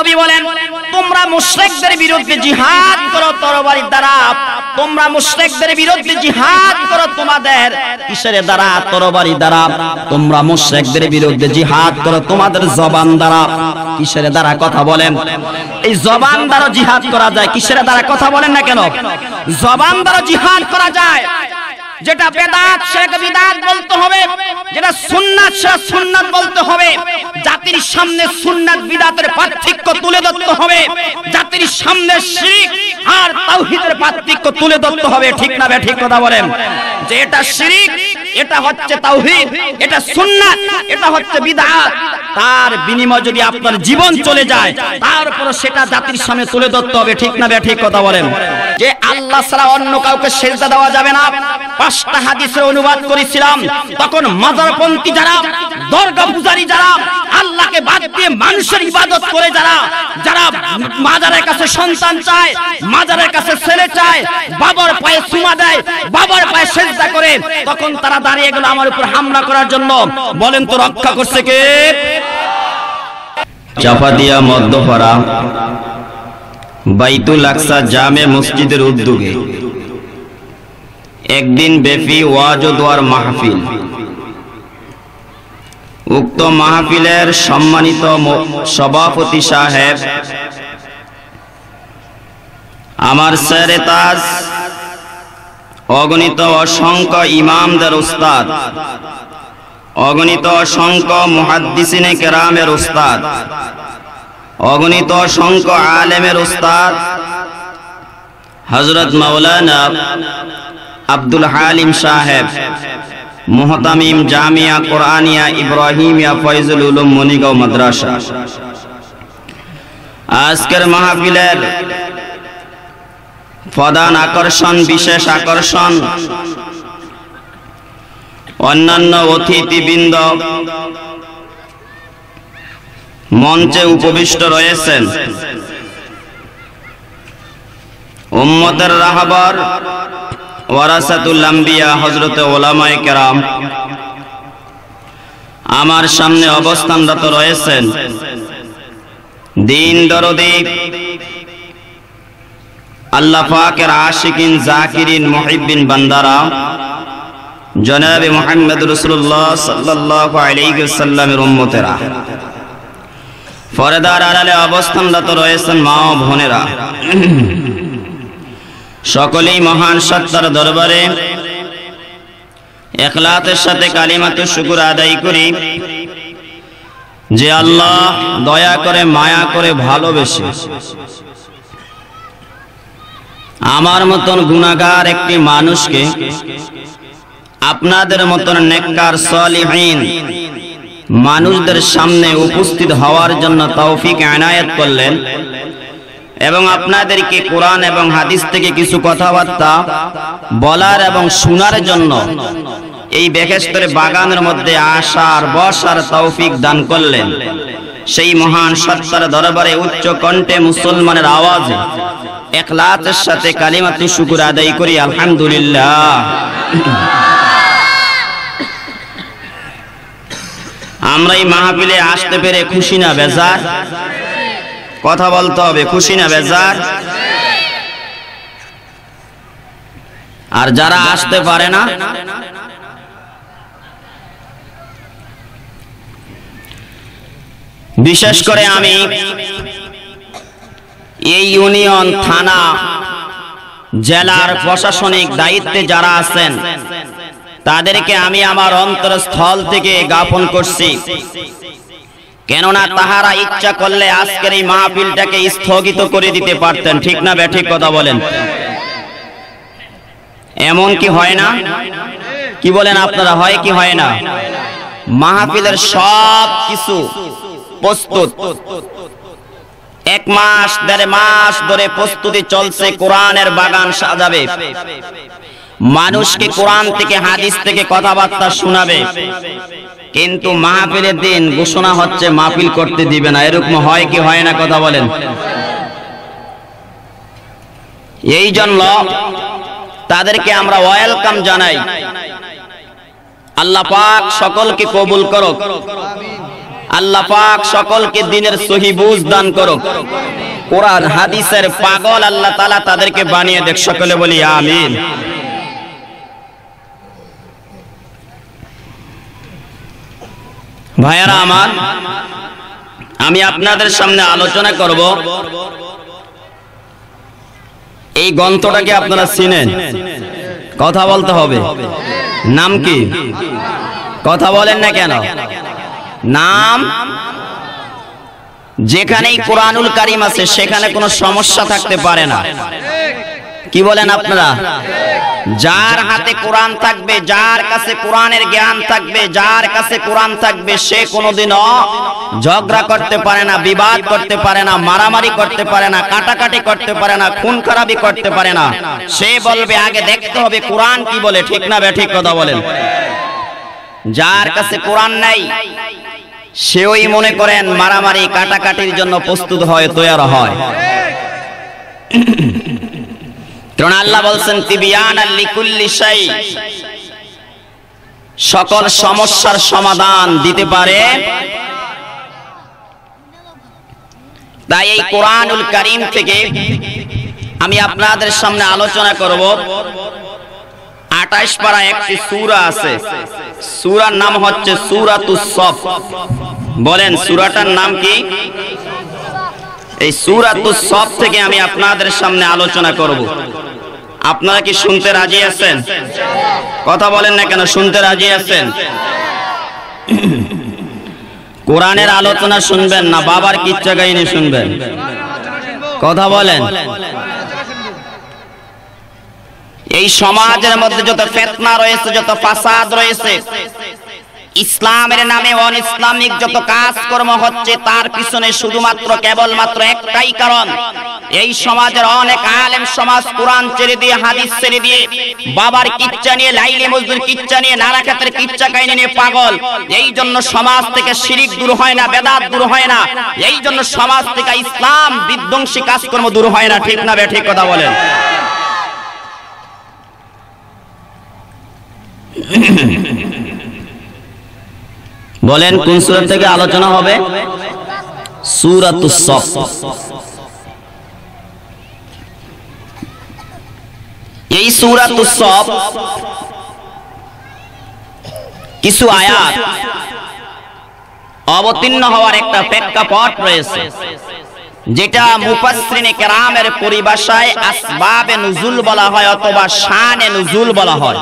নবী বলেন তোমরা মুশ্রেকদের বিরুদ্ধে জিহাদ করো তরবারির দ্বারা তোমরা মুশ্রেকদের বিরুদ্ধে জিহাদ করো তোমাদের ঈশ্বরের দ্বারা তরবারি দ্বারা তোমরা মুশ্রেকদের বিরুদ্ধে জিহাদ করো তোমাদের জবান দ্বারা ঈশ্বরের দ্বারা কথা বলেন এই জবান দ্বারা জিহাদ করা যায় কিসের দ্বারা কথা বলেন না কেন জবান দ্বারা জিহাদ করা যায় যেটা বেদাত সেটাকে বিদাত বলতে হবে যেটা সুন্নাত সেটা সুন্নাত বলতে হবে জাতির সামনে সুন্নাত বিদাতের পার্থক্য তুলে ধরতে হবে জাতির সামনে শিরিক আর তাওহীদের পার্থক্য তুলে ধরতে হবে ঠিক না বে ঠিক কথা বলেন যে এটা শিরিক এটা হচ্ছে তাওহীদ এটা সুন্নাত এটা হচ্ছে বিদআত তার বিনিময়ে যদি আপনার জীবন চলে যায় তারপর সেটা জাতির সামনে তুলে ধরতে হবে ঠিক না ঠিক কথা বলেন যে আল্লাহ ছাড়া অন্য কাউকে সেজদা দেওয়া যাবে না পাঁচটা হাদিসে অনুবাদ করেছিলাম তখন মাজারপন্থী যারা দরগা পূজারী যারা আল্লাহকে বাদ দিয়ে মানুষের ইবাদত করে যারা যারা মাজারের কাছে সন্তান চায় মাজারের কাছে ছেলে চায় বাবার পায়ে সুমা দেয় বাবার পায়ে সেজদা করে তখন তারা তারা দাঁড়িয়ে গেল আমার উপর হামলা করার জন্য বলেন তো রক্ষা করছে কে চাপা দিয়া মধ্যপাড়া বাইতুল আকসা জামে মসজিদের উদ্যোগে একদিন ব্যাপী ওয়াজ ও দোয়ার মাহফিল উক্ত মাহফিলের সম্মানিত সভাপতি সাহেব আমার স্যারে তাজ অগণিত অসংখ্য ইমামদের উস্তাদ অগণিত অসংখ্য মুহাদ্দিসিনে কেরামের উস্তাদ অগণিত অসংখ্য আলেমের উস্তাদ হজরত মাওলানা আব্দুল হালিম সাহেব মোহতামিম জামিয়া কোরআনিয়া ইব্রাহিমিয়া ফয়জুল উলুম মনিগাঁও মাদ্রাসা আজকের মাহফিলের প্রধান আকর্ষণ বিশেষ আকর্ষণ অন্যান্য অতিথিবৃন্দ মঞ্চে উপবিষ্ট রয়েছেন উম্মতের রাহাবার ওয়ারাসাতুল্লাম্বিয়া হজরত ওলামায় কেরাম আমার সামনে অবস্থানরত রয়েছেন দিন দরদী আল্লাহ পাকের আশিকিন জাকিরিন মুহিব্বিন বান্দারা জনাবে মুহাম্মদ রাসূলুল্লাহ সাল্লাল্লাহু আলাইহি ওয়াসাল্লামের উম্মতেরা ফরেদার আড়ালে অবস্থানরত রয়েছেন মা ও বোনেরা সকলেই মহান সত্তার দরবারে একলাতের সাথে কালিমাতে শুকুর আদায় করি যে আল্লাহ দয়া করে মায়া করে ভালোবেসে আমার মতন গুণাগার একটি মানুষকে আপনাদের মতন নেককার সলিহীন মানুষদের সামনে উপস্থিত হওয়ার জন্য তৌফিক এনায়ত করলেন এবং আপনাদেরকে কোরআন এবং হাদিস থেকে কিছু কথাবার্তা বলার এবং শোনার জন্য এই বেহেস্তরে বাগানের মধ্যে আসার বসার তৌফিক দান করলেন সেই মহান সত্তার দরবারে উচ্চ কণ্ঠে মুসলমানের আওয়াজ একলাতের সাথে কালিমাতি শুকুর আদায় করি আলহামদুলিল্লাহ আমরা এই মাহফিলে আসতে পেরে খুশি না বেজার কথা বলতে হবে খুশি না বেজার আর যারা আসতে পারে না বিশেষ করে আমি এই ইউনিয়ন থানা জেলার প্রশাসনিক দায়িত্বে যারা আছেন তাদেরকে আমি আমার অন্তরস্থল থেকে জ্ঞাপন করছি কেননা তাহারা ইচ্ছা করলে আজকের এই মাহফিলটাকে স্থগিত করে দিতে পারতেন ঠিক না ঠিক কথা বলেন এমন কি হয় না কি বলেন আপনারা হয় কি হয় না মাহফিলের সব কিছু প্রস্তুত এক মাস দেড় মাস ধরে প্রস্তুতি চলছে কোরআনের বাগান সাজাবে মানুষকে কোরআন থেকে হাদিস থেকে কথাবার্তা শোনাবে কিন্তু মাহফিলের দিন ঘোষণা হচ্ছে মাহফিল করতে দিবে না এরকম হয় কি হয় না কথা বলেন এই জন্য তাদেরকে আমরা ওয়েলকাম জানাই আল্লাহ পাক সকলকে কবুল করুক আল্লাহ পাক সকলকে দিনের বুঝ দান করো কোরআন হাদিসের পাগল আল্লাহ তালা তাদেরকে বানিয়ে দেখ সকলে বলি আমিন ভাইয়ারা আমার আমি আপনাদের সামনে আলোচনা করব এই গ্রন্থটাকে আপনারা চিনেন কথা বলতে হবে নাম কি কথা বলেন না কেন নাম যেখানেই কোরআনুল কারিম আছে সেখানে কোনো সমস্যা থাকতে পারে না কি বলেন আপনারা যার হাতে কোরআন থাকবে যার কাছে কোরআনের জ্ঞান থাকবে যার কাছে কোরআন থাকবে সে কোনোদিনও ঝগড়া করতে পারে না বিবাদ করতে পারে না মারামারি করতে পারে না কাটাকাটি করতে পারে না খুন খারাপি করতে পারে না সে বলবে আগে দেখতে হবে কোরআন কি বলে ঠিক না বে ঠিক কথা বলেন যার কাছে কোরআন নাই সেওই মনে করেন মারামারি কাটাকাটির জন্য প্রস্তুত হয় তৈয়ার হয় কারণ আল্লাহ বলছেন তিবিয়ান লিকুল্লি শাই সকল সমস্যার সমাধান দিতে পারে তাই এই কোরআনুল করিম থেকে আমি আপনাদের সামনে আলোচনা করব আঠাইশ পারা একটি সুরা আছে সুরার নাম হচ্ছে সব বলেন সুরাটার নাম কি এই সব থেকে আমি আপনাদের সামনে আলোচনা করব আপনারা কি শুনতে রাজি আছেন কথা বলেন না কেন শুনতে রাজি আছেন কোরআনের আলোচনা শুনবেন না বাবার কিচ্ছা কাহিনী শুনবেন কথা বলেন এই সমাজের মধ্যে যত ফেতনা রয়েছে যত ফাসাদ রয়েছে ইসলামের নামে অন ইসলামিক যত কাজকর্ম হচ্ছে তার পিছনে শুধুমাত্র কেবলমাত্র একটাই কারণ এই সমাজের অনেক আলেম সমাজ কোরআন ছেড়ে দিয়ে হাদিস ছেড়ে দিয়ে বাবার কিচ্চা নিয়ে লাইলে মজদুর কিচ্চা নিয়ে নানা ক্ষেত্রে কিচ্চা কাহিনী নিয়ে পাগল এই জন্য সমাজ থেকে শিরিক দূর হয় না বেদাত দূর হয় না এই জন্য সমাজ থেকে ইসলাম বিধ্বংসী কাজকর্ম দূর হয় না ঠিক না বে ঠিক কথা বলেন বলেন কোন সুরা থেকে আলোচনা হবে সুরাত এই সুরাতুস কিছু আয়াত অবতীর্ণ হওয়ার একটা প্রেক্ষাপট রয়েছে যেটা মুফাসসিনে কেরামের পরিভাষায় আসবাবে নুজুল বলা হয় অথবা শানে নুজুল বলা হয়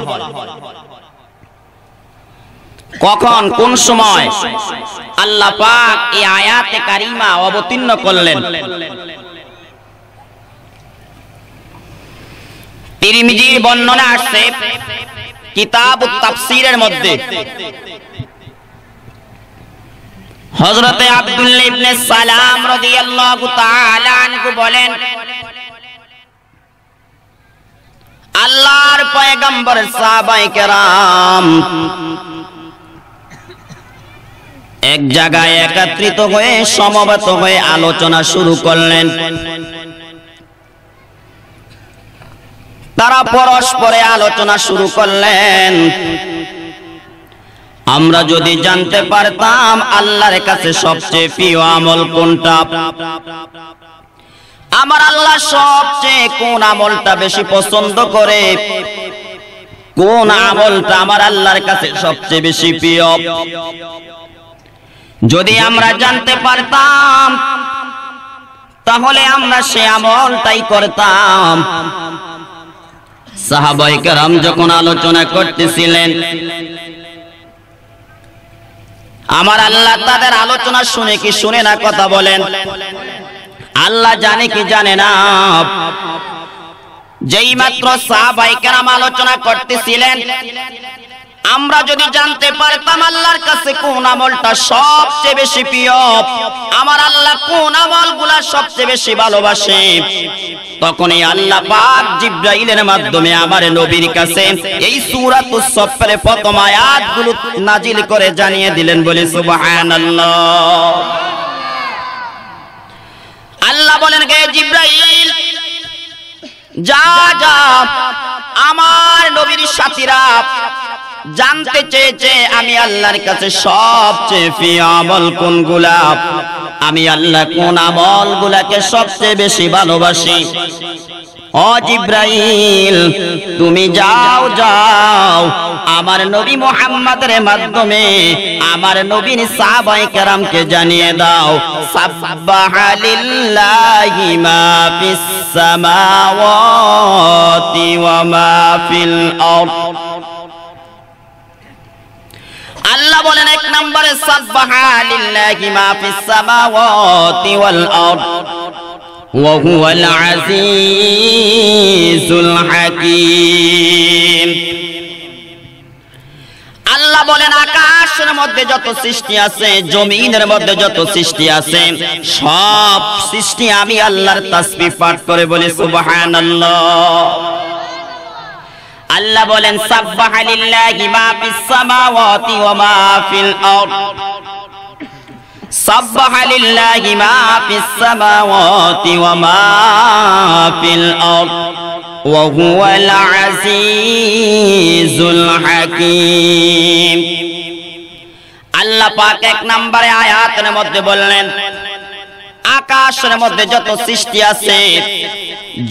কখন কোন সময় আল্লাহ পাক এই আয়াতে কারিমা অবতীর্ণ করলেন তিরমিজির বর্ণনা আসছে কিতাব তাফসিরের মধ্যে হযরতে আব্দুল্লাহ ইবনে সালাম রাদিয়াল্লাহু তাআলা আনহু বলেন আল্লাহর পয়গম্বর সাহাবায়ে কেরাম এক জায়গায় একাত্রিত হয়ে সমবেত হয়ে আলোচনা শুরু করলেন তারা পরস্পরে আলোচনা শুরু করলেন আমরা যদি জানতে পারতাম আল্লাহর কাছে সবচেয়ে প্রিয় আমল কোনটা আমার আল্লাহ সবচেয়ে কোন আমলটা বেশি পছন্দ করে কোন আমলটা আমার আল্লাহর কাছে সবচেয়ে বেশি প্রিয় যদি আমরা জানতে পারতাম তাহলে আমরা সে আমলটাই করতাম সাহাবাই কারাম যখন আলোচনা করতেছিলেন আমার আল্লাহ তাদের আলোচনা শুনে কি শুনে না কথা বলেন আল্লাহ জানে কি জানে না যেই মাত্র সাহাবাই কারাম আলোচনা করতেছিলেন আমরা যদি জানতে পারতাম আল্লাহর কাছে কোন আমলটা সবচেয়ে বেশি প্রিয় আমার আল্লাহ কোন আমল গুলা সবচেয়ে বেশি ভালোবাসে তখনই আল্লাহ পাক জিব্রাইলের মাধ্যমে আমার নবীর কাছে এই প্রথম নাজিল করে জানিয়ে দিলেন বলে সুবহানাল্লাহ আল্লাহ বলেন গে জিব্রাইল যা যা আমার নবীর সাথীরা জানতে চেয়েছে আমি আল্লাহর কাছে সবচেয়ে প্রিয় আমল কোনগুলা আমি আল্লাহ কোন আমল গুলাকে সবচেয়ে বেশি ভালোবাসি ইব্রাহিম তুমি যাও যাও আমার নবী মোহাম্মদের মাধ্যমে আমার নবীন সাবাই কারামকে জানিয়ে দাও সাব্বাহা মা ফিস সামাওয়াতি ওয়া মা ফিল আরদ আল্লাহ বলেন এক নম্বরে সাব্বাহা লিল্লাহি মা ফিস আল্লাহ বলেন আকাশের মধ্যে যত সৃষ্টি আছে জমিনের মধ্যে যত সৃষ্টি আছে সব সৃষ্টি আমি আল্লাহর তাসবিহ পাঠ করে বলি সুবহানাল্লাহ আল্লাহ বলেন সাব্বাহা লিল্লাহি মা ফিস সামাওয়াতি ওয়া মা ফিল আরদ সাব্বাহা লিল্লাহি মা ফিস সামাওয়াতি ওয়া মা ফিল আরদ ওয়া হুয়াল আজিজুল হাকীম আল্লাহ পাক এক নম্বরে আয়াতের মধ্যে বললেন আকাশের মধ্যে যত সৃষ্টি আছে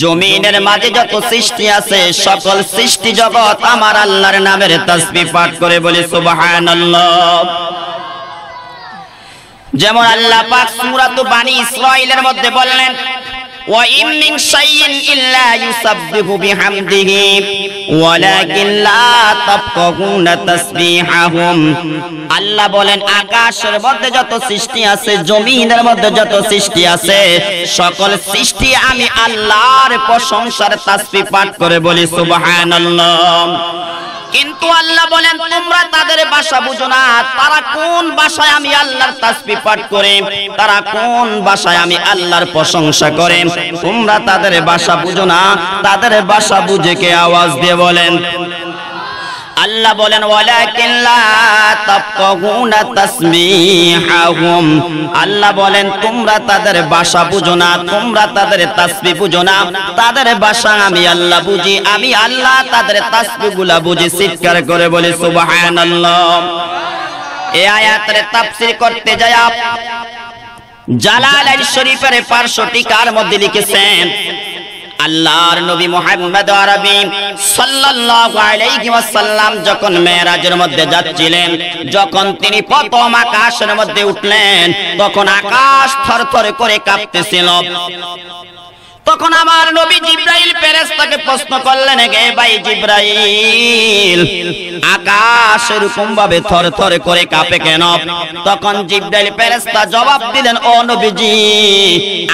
জমিনের মাঝে যত সৃষ্টি আছে সকল সৃষ্টি জগৎ আমার আল্লাহর নামের তসবি পাঠ করে বলি সুবহানাল্লাহ যেমন আল্লাহ পাক সূরাতু বানি ইসরাঈলের মধ্যে বললেন وإن من شيء إلا يسبح بحمده ولكن لا تفقهون تسبيحهم আল্লাহ বলেন আকাশের মধ্যে যত সৃষ্টি আছে জমিনের মধ্যে যত সৃষ্টি আছে সকল সৃষ্টি আমি আল্লাহর প্রশংসার তাসবি পাঠ করে বলি সুবহানাল্লাহ কিন্তু আল্লাহ বলেন তোমরা তাদের বাসা বুঝো না তারা কোন ভাষায় আমি আল্লাহর তাসবি পাঠ করে তারা কোন ভাষায় আমি আল্লাহর প্রশংসা করে তোমরা তাদের বাসা বুঝো না তাদের বাসা বুঝে কে আওয়াজ দিয়ে বলেন আল্লাহ বলেন ওয়ালাকিন লা তাফকাহুনা তাসবিহাহুম আল্লাহ বলেন তোমরা তাদের বাসা বুঝো না তোমরা তাদের তাসবিহ বুঝো না তাদের ভাষা আমি আল্লাহ বুঝি আমি আল্লাহ তাদের গুলা বুঝি চিৎকার করে বলি সুবহানাল্লাহ এই আয়াতের তাফসীর করতে যায় জালাল শরীফের পার্শ্বটিকার মধ্যে লিখেছেন আল্লাহর নবী মুহাম্মদ আরবি সাল্লাল্লাহু আলাইহি ওয়াসাল্লাম যখন মেরাজের মধ্যে যাচ্ছিলেন যখন তিনি প্রথম আকাশের মধ্যে উঠলেন তখন আকাশ থরথর করে কাঁপতেছিল তখন আমার নবী জিব্রাইল তাকে প্রশ্ন করলেন গে ভাই জিব্রাইল আকাশ এরকম ভাবে থর করে কাঁপে কেন তখন জিব্রাইল ফেরেশতা জবাব দিলেন ও নবীজি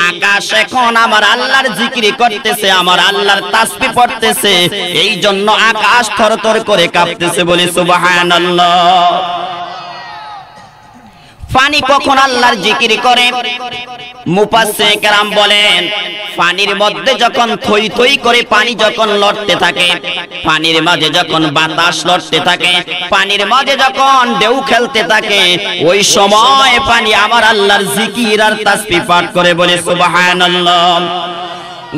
আকাশ এখন আমার আল্লাহর জিকির করতেছে আমার আল্লাহর তাসবিহ পড়তেছে এই জন্য আকাশ থর করে কাঁপতেছে বলি সুবহানাল্লাহ পানি কখন আল্লাহর জিকির করে মুপাসেকেরাম বলেন পানির মধ্যে যখন থই থই করে পানি যখন লড়তে থাকে পানির মাঝে যখন বাতাস লড়তে থাকে পানির মাঝে যখন ঢেউ খেলতে থাকে ওই সময় পানি আমার আল্লাহর জিকির আর তাসবিহ পাঠ করে বলে সুবহানাল্লাহ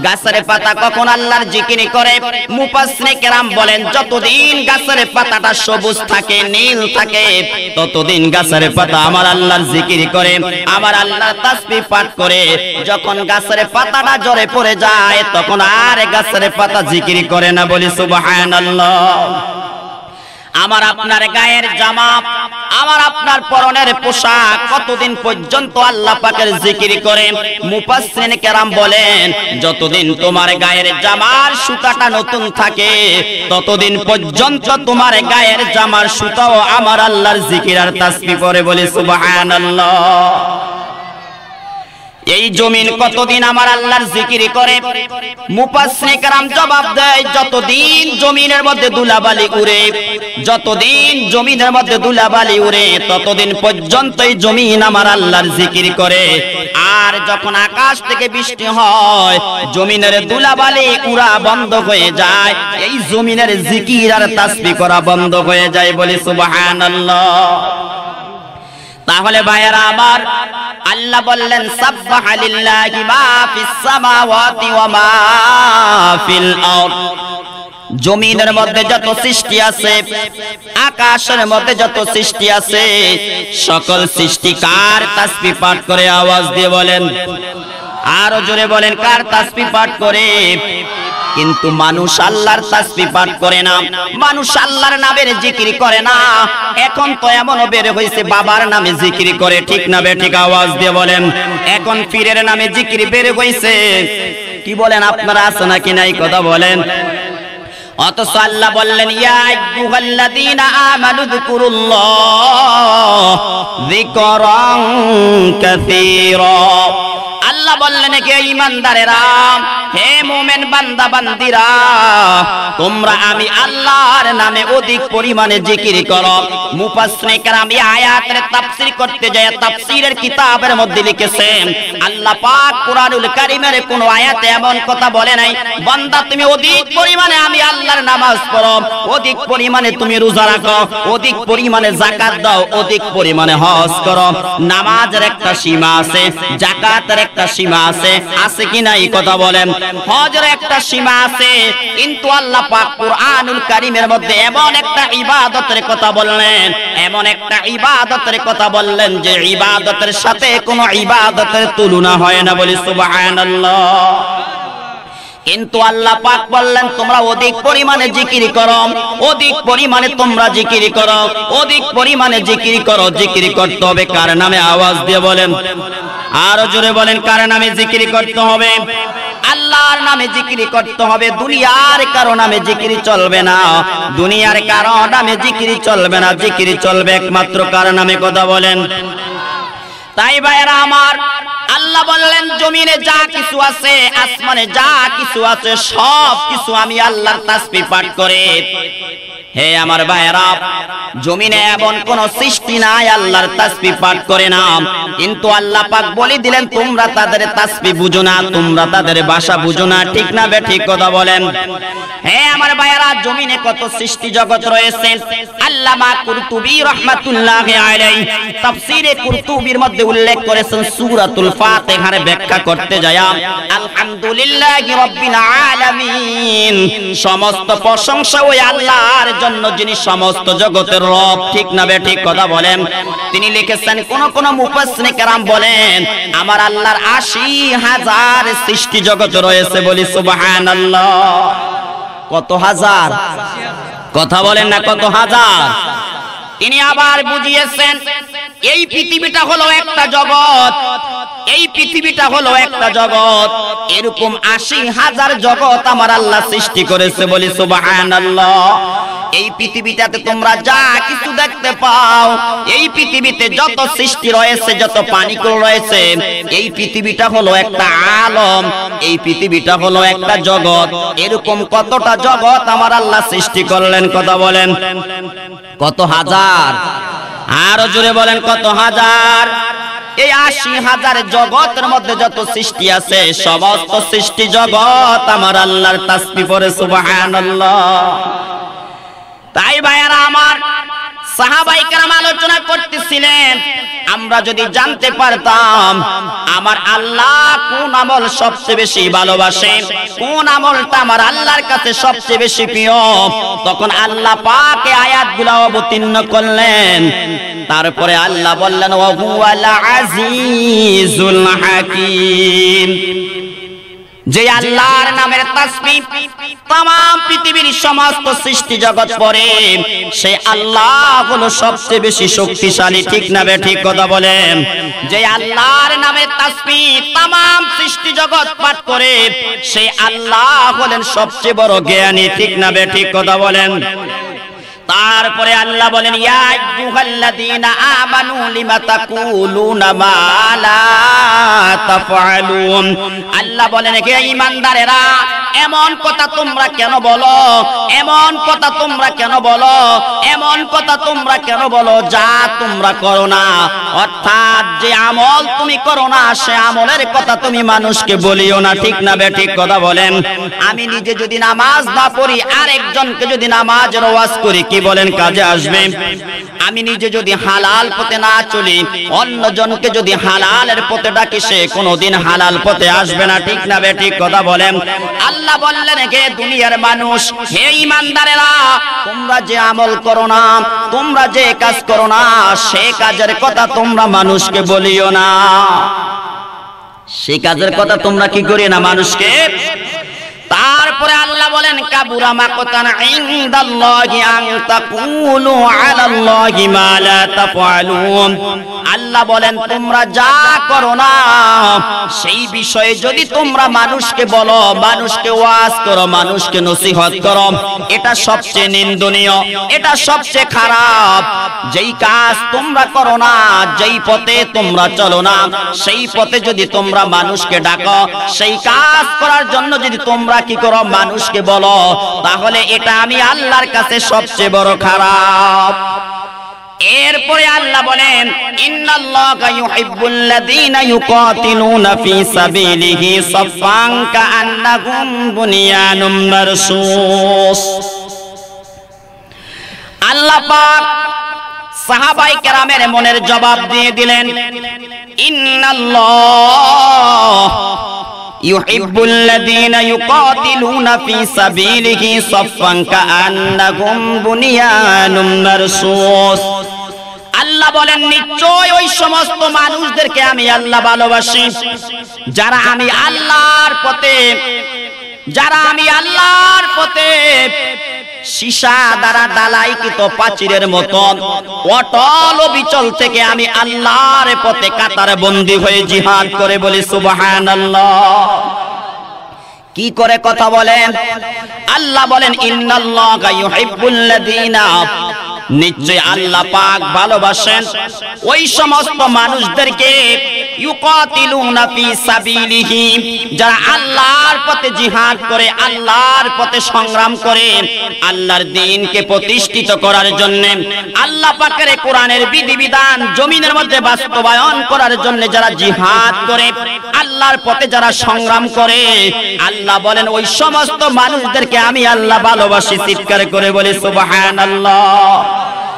গাছের পাতা কখন আল্লাহর জিকিরি করে মুপাসনে কেরাম বলেন যতদিন গাছের পাতাটা সবুজ থাকে নীল থাকে ততদিন গাছের পাতা আমার আল্লাহর জিকিরি করে আমার আল্লাহর তাসবিহ পাঠ করে যখন গাছের পাতাটা জরে পড়ে যায় তখন আর গাছের পাতা জিকিরি করে না বলি সুবহানাল্লাহ আমার আপনার গায়ের জামা আমার আপনার পরনের পোশাক কতদিন পর্যন্ত আল্লাহ পাকের জিকির করে মুফাসসিন কেরাম বলেন যতদিন তোমার গায়ের জামার সুতাটা নতুন থাকে ততদিন পর্যন্ত তোমার গায়ের জামার সুতাও আমার আল্লাহর জিকির আর তাসবিহ করে বলে সুবহানাল্লাহ এই জমিন কতদিন আমার আল্লাহর জিকির করে মুপাসনিকরাম জবাব দেয় যতদিন জমিনের মধ্যে দুলাবালি উড়ে যতদিন জমিনের মধ্যে দুলাবালি উড়ে ততদিন পর্যন্তই জমিন আমার আল্লাহর জিকির করে আর যখন আকাশ থেকে বৃষ্টি হয় জমিনের দুলাবালি উড়া বন্ধ হয়ে যায় এই জমিনের জিকির আর তাসবি করা বন্ধ হয়ে যায় বলে সুবহানাল্লাহ তাহলে ভাইয়েরা আমার আল্লাহ বললেন জমিনের মধ্যে যত সৃষ্টি আছে আকাশের মধ্যে যত সৃষ্টি আছে সকল সৃষ্টিকার তাসপি পাঠ করে আওয়াজ দিয়ে বলেন আরো জোরে বলেন কার তাসপি পাঠ করে কিন্তু মানুষ আল্লাহর তাসবি পাঠ করে না মানুষ আল্লাহর নামের জিকির করে না এখন তো এমন বের হয়েছে বাবার নামে জিকির করে ঠিক না বেঠিক আওয়াজ দিয়ে বলেন এখন পীরের নামে জিকির বের হয়েছে কি বলেন আপনারা আছে নাকি নাই কথা বলেন অথচ আল্লাহ বললেন ইয়াই আল্লাহ বললেন কে ইমানদারেরা হে মোমেন বান্দা বান্দিরা তোমরা আমি আল্লাহর নামে অধিক পরিমাণে জিকির করো মুফাসসিররা আমি আয়াতের তাফসীর করতে যায় তাফসীরের কিতাবের মধ্যে লিখেছেন আল্লাহ পাক কুরআনুল কারীমের কোন আয়াতে এমন কথা বলে নাই বান্দা তুমি অধিক পরিমাণে আমি আল্লাহর নামাজ পড়ো অধিক পরিমাণে তুমি রোজা রাখো অধিক পরিমাণে যাকাত দাও অধিক পরিমাণে হজ করো নামাজের একটা সীমা আছে যাকাতের একটা একটা সীমা আছে আছে কি না এই কথা বলেন হজের একটা সীমা আছে কিন্তু আল্লাহ পাক কুরআনুল কারীমের মধ্যে এমন একটা ইবাদতের কথা বললেন এমন একটা ইবাদতের কথা বললেন যে ইবাদতের সাথে কোনো ইবাদতের তুলনা হয় না বলি সুবহানাল্লাহ কিন্তু আল্লাহ পাক বললেন তোমরা অধিক পরিমাণে জিকির করো অধিক পরিমাণে তোমরা জিকির করো অধিক পরিমাণে জিকির করো জিকির করতে হবে কার নামে আওয়াজ দিয়ে বলেন আর জোরে বলেন কার নামে জিকির করতে হবে আল্লাহর নামে জিকিরি করতে হবে দুনিয়ার কারো নামে জিকিরি চলবে না দুনিয়ার কারো নামে জিকিরি চলবে না জিকিরি চলবে একমাত্র কার নামে কথা বলেন তাই ভাইরা আমার আল্লাহ বললেন জমিনে যা কিছু আছে আসমানে যা কিছু আছে সব কিছু আমি আল্লাহর তাসবিহ পাঠ করে হে আমার ভাইরা জমিনে এমন কোন সৃষ্টি নাই আল্লাহর তাসবি পাঠ করে না কিন্তু আল্লাহ পাক বলি দিলেন তোমরা তাদের তাসবি বুঝো না তোমরা তাদের ভাষা বুঝো না ঠিক না বে ঠিক কথা বলেন হে আমার ভাইরা জমিনে কত সৃষ্টি জগৎ রয়েছে আল্লামা কুরতুবি রহমাতুল্লাহ আলাইহি তাফসিরে কুরতুবির মধ্যে উল্লেখ করেছেন সূরাতুল ফাতিহার ব্যাখ্যা করতে যায় আলহামদুলিল্লাহি রাব্বিল আলামিন সমস্ত প্রশংসা ওই আল্লাহর জন্য যিনি সমস্ত জগতের রব ঠিক না বে ঠিক কথা বলেন তিনি লিখেছেন কোন কোন মুফাসসিরাম বলেন আমার আল্লাহর আশি হাজার সৃষ্টি জগৎ রয়েছে বলি সুবাহান কত হাজার কথা বলেন না কত হাজার তিনি আবার বুঝিয়েছেন এই পৃথিবীটা হলো একটা জগৎ এই পৃথিবীটা হলো একটা জগৎ এরকম আশি হাজার জগৎ আমার আল্লাহ সৃষ্টি করেছে বলি সুবাহান এই পৃথিবীটাতে তোমরা যা কিছু দেখতে পাও এই পৃথিবীতে যত সৃষ্টি রয়েছে যত পানিকুল রয়েছে এই পৃথিবীটা হলো একটা আলম এই পৃথিবীটা হলো একটা জগৎ এরকম কতটা জগৎ আমার আল্লাহ সৃষ্টি করলেন কথা বলেন কত হাজার আরো জুড়ে বলেন কত হাজার এই আশি হাজার জগতের মধ্যে যত সৃষ্টি আছে সমস্ত সৃষ্টি জগৎ আমার আল্লাহর তাসবি পরে সুবহানাল্লাহ তাই ভাইয়ারা আমার সাহাবাই আলোচনা করতেছিলেন আমরা যদি জানতে পারতাম আমার আল্লাহ কোন আমল সবচেয়ে বেশি ভালোবাসেন কোন আমলটা আমার আল্লাহর কাছে সবচেয়ে বেশি প্রিয় তখন আল্লাহ পাকে আয়াতগুলো অবতীর্ণ করলেন তারপরে আল্লাহ বললেন ওয়া হুয়াল আজিজুল হাকিম যে আল্লাহর নামের তাসবিহ পৃথিবীর সমস্ত সৃষ্টি জগৎ পরে সে আল্লাহ হলো সবচেয়ে বেশি শক্তিশালী ঠিক না ঠিক কথা বলেন যে আল্লাহর নামের তাসবিহ তাম সৃষ্টি জগৎ পাঠ করে সেই আল্লাহ হলেন সবচেয়ে বড় জ্ঞানী ঠিক না ঠিক কথা বলেন তারপরে আল্লাহ বলেন আল্লাহ বলেন কে ইমানদারেরা এমন কথা তোমরা কেন বলো এমন কথা তোমরা কেন বলো এমন কথা তোমরা কেন বলো যা তোমরা করো না অর্থাৎ যে আমল তুমি করো না সে আমলের কথা তুমি মানুষকে বলিও না ঠিক না বে ঠিক কথা বলেন আমি নিজে যদি নামাজ না পড়ি আরেকজনকে যদি নামাজ রওয়াজ করি কি বলেন কাজে আসবে আমি নিজে যদি হালাল পথে না চলি অন্য জনকে যদি হালালের পথে ডাকি সে কোনোদিন হালাল পথে আসবে না ঠিক না বে ঠিক কথা বলেন আল্লাহ বললেন কে দুনিয়ার মানুষ হে ইমানদারেরা তোমরা যে আমল করো না তোমরা যে কাজ করো না সে কাজের কথা তোমরা মানুষকে বলিও না সে কাজের কথা তোমরা কি করি না মানুষকে তার তারপরে আল্লাহ বলেন কাবুরা মাকতান ইনদাল্লাহি আন তাকুলু আলাল্লাহি মা লা তাফআলুন আল্লাহ বলেন তোমরা যা করো না সেই বিষয়ে যদি তোমরা মানুষকে বলো মানুষকে ওয়াজ করো মানুষকে নসিহত করো এটা সবচেয়ে নিন্দনীয় এটা সবচেয়ে খারাপ যেই কাজ তোমরা করো না যেই পথে তোমরা চলো না সেই পথে যদি তোমরা মানুষকে ডাকো সেই কাজ করার জন্য যদি তোমরা কি করো মানুষকে বলো তাহলে এটা আমি আল্লাহর কাছে সবচেয়ে বড় খারাপ এরপরে আল্লাহ বলেন আল্লাহ পাক সাহাবাই কেরামের মনের জবাব দিয়ে দিলেন ইন্নাল্লাহ يحب الذين يقاتلون في سبيله صفا كأنهم بنيان مرصوص আল্লাহ বলেন নিশ্চয় ওই সমস্ত মানুষদেরকে আমি আল্লাহ ভালোবাসি যারা আমি আল্লাহর পথে যারা আমি আল্লাহর পথে শিশা দ্বারা দালাই দালাইকৃত পাচিরের মতন অটল বিচল থেকে আমি আল্লাহর পথে কাতার বন্দী হয়ে জিহাদ করে বলি সুবাহান কি করে কথা বলেন আল্লাহ বলেন ইন্নাল্লাহ ইউহিব্বুল্লাযীনা নিশ্চয় আল্লাহ পাক ভালোবাসেন ওই সমস্ত মানুষদেরকে যারা আল্লাহর পথে জিহাদ করে আল্লাহর পথে সংগ্রাম করে আল্লাহর প্রতিষ্ঠিত করার জন্য আল্লাহ পাকের কোরআনের বিধিবিধান জমিনের মধ্যে বাস্তবায়ন করার জন্য যারা জিহাদ করে আল্লাহর পথে যারা সংগ্রাম করে আল্লাহ বলেন ওই সমস্ত মানুষদেরকে আমি আল্লাহ ভালোবাসি চিৎকার করে বলি 아.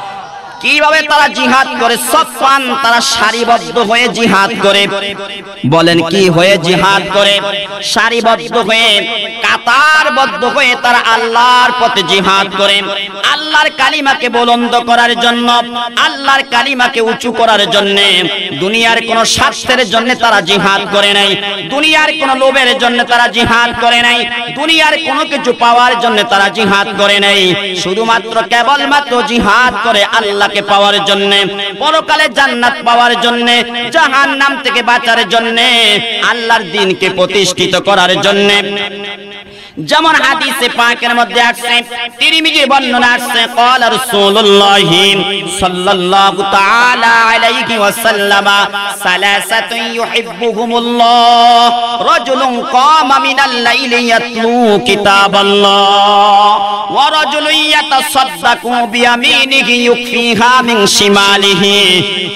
কিভাবে তারা জিহাদ করে সফান তারা সারিবদ্ধ হয়ে জিহাদ করে বলেন কি হয়ে জিহাদ করে সারিবদ্ধ হয়ে কাতারবদ্ধ হয়ে তারা আল্লাহর পথে জিহাদ করে আল্লাহর কালিমাকে বলন্দ করার জন্য আল্লাহর কালিমাকে উঁচু করার জন্য দুনিয়ার কোন স্বার্থের জন্য তারা জিহাদ করে নাই দুনিয়ার কোন লোভের জন্য তারা জিহাদ করে নাই দুনিয়ার কোনো কিছু পাওয়ার জন্য তারা জিহাদ করে নাই শুধুমাত্র কেবলমাত্র জিহাদ করে আল্লাহ আল্লাহকে পাওয়ার জন্য পরকালে জান্নাত পাওয়ার জন্য জাহান্নাম থেকে বাঁচার জন্য আল্লাহর দিনকে প্রতিষ্ঠিত করার জন্য যেমন হাদিসে পাকের মধ্যে আসছে তিরমিজির বর্ণনা আসছে قال رسول الله صلى الله تعالى عليه وسلم ثلاثه يحبهم الله رجل قام من الليل يتلو كتاب الله ورجل يتصدق بيمينه يكفيها من شماله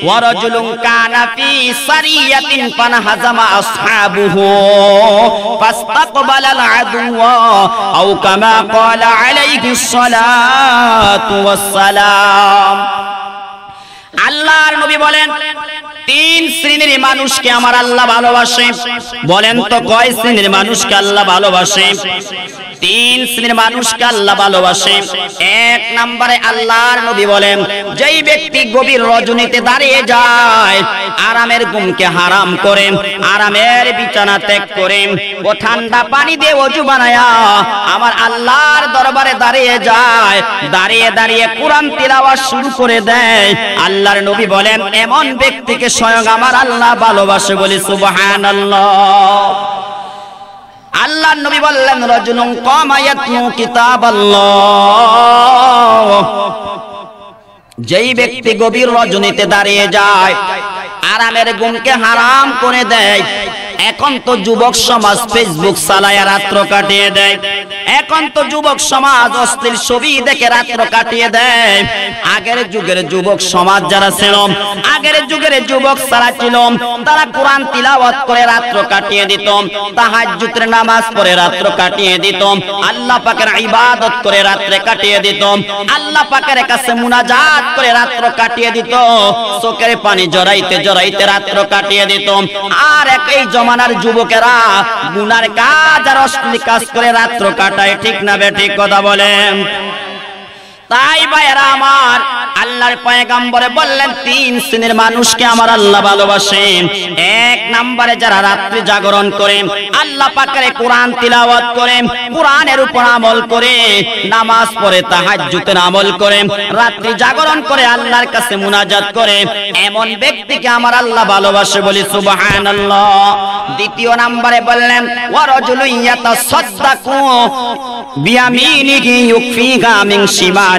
ورجل كان في سريه فانهزم اصحابه فاستقبل العدو أو كما قال عليه الصلاة والسلام আল্লাহর নবী বলেন তিন শ্রেণীর মানুষকে আমার আল্লাহ ভালোবাসে বলেন তো কয় শ্রেণীর মানুষকে আল্লাহ ভালোবাসে তিন শ্রেণীর মানুষকে আল্লাহ ভালোবাসে এক নম্বরে আল্লাহর নবী বলেন যেই ব্যক্তি গভীর রজনীতে দাঁড়িয়ে যায় আরামের ঘুমকে হারাম করে আরামের বিছানা ত্যাগ করে ও ঠান্ডা পানি দিয়ে অজু বানায়া আমার আল্লাহর দরবারে দাঁড়িয়ে যায় দাঁড়িয়ে দাঁড়িয়ে কোরআন তিলাওয়াত শুরু করে দেয় আল্লাহর নবী বলেন এমন ব্যক্তিকে স্বয়ং আমার আল্লাহ ভালোবাসে বলি সুবহানাল্লাহ আল্লাহ নবী বললেন রজুলুম কমায়াতু কিতাবাল্লাহ যেই ব্যক্তি গভীর রজনীতে দাঁড়িয়ে যায় আরামের গুমকে হারাম করে দেয় এখন তো যুবক সমাজ ফেসবুক চালায় রাত্র কাটিয়ে দেয় এখন তো যুবক সমাজ অস্থির ছবি দেখে রাত্র কাটিয়ে দেয় আগের যুগের যুবক সমাজ যারা ছিল আগের যুগের যুবক যারা ছিল তারা কোরআন তিলাওয়াত করে রাত্র কাটিয়ে দিত তাহাজ্জুদের নামাজ পড়ে রাত্র কাটিয়ে দিত আল্লাহ পাকের ইবাদত করে রাত্রে কাটিয়ে দিত আল্লাহ পাকের কাছে মুনাজাত করে রাত্র কাটিয়ে দিত চোখের পানি জড়াইতে জড়াইতে রাত্র কাটিয়ে দিত আর এক এই জমা জমানার যুবকেরা গুনার কাজ আর অশ্লীল কাজ করে রাত্র কাটায় ঠিক না বেঠিক কথা বলেন তাই ভাইরা আমার আল্লাহর পয়গম্বরে বললেন তিন শ্রেণীর মানুষকে আমার আল্লাহ ভালোবাসেন এক নম্বরে যারা রাত্রি জাগরণ করে আল্লাহ পাকের কোরআন তিলাওয়াত করে কোরআনের উপর আমল করে নামাজ পড়ে তাহাজ্জুদের আমল করে রাত্রি জাগরণ করে আল্লাহর কাছে মুনাজাত করে এমন ব্যক্তিকে আমার আল্লাহ ভালোবাসে বলি সুবহানাল্লাহ দ্বিতীয় নম্বরে বললেন ওয়া রাজুলুন ইয়াতাসাদদাকু বিয়ামিনিহি ইউফিগা মিন শিবা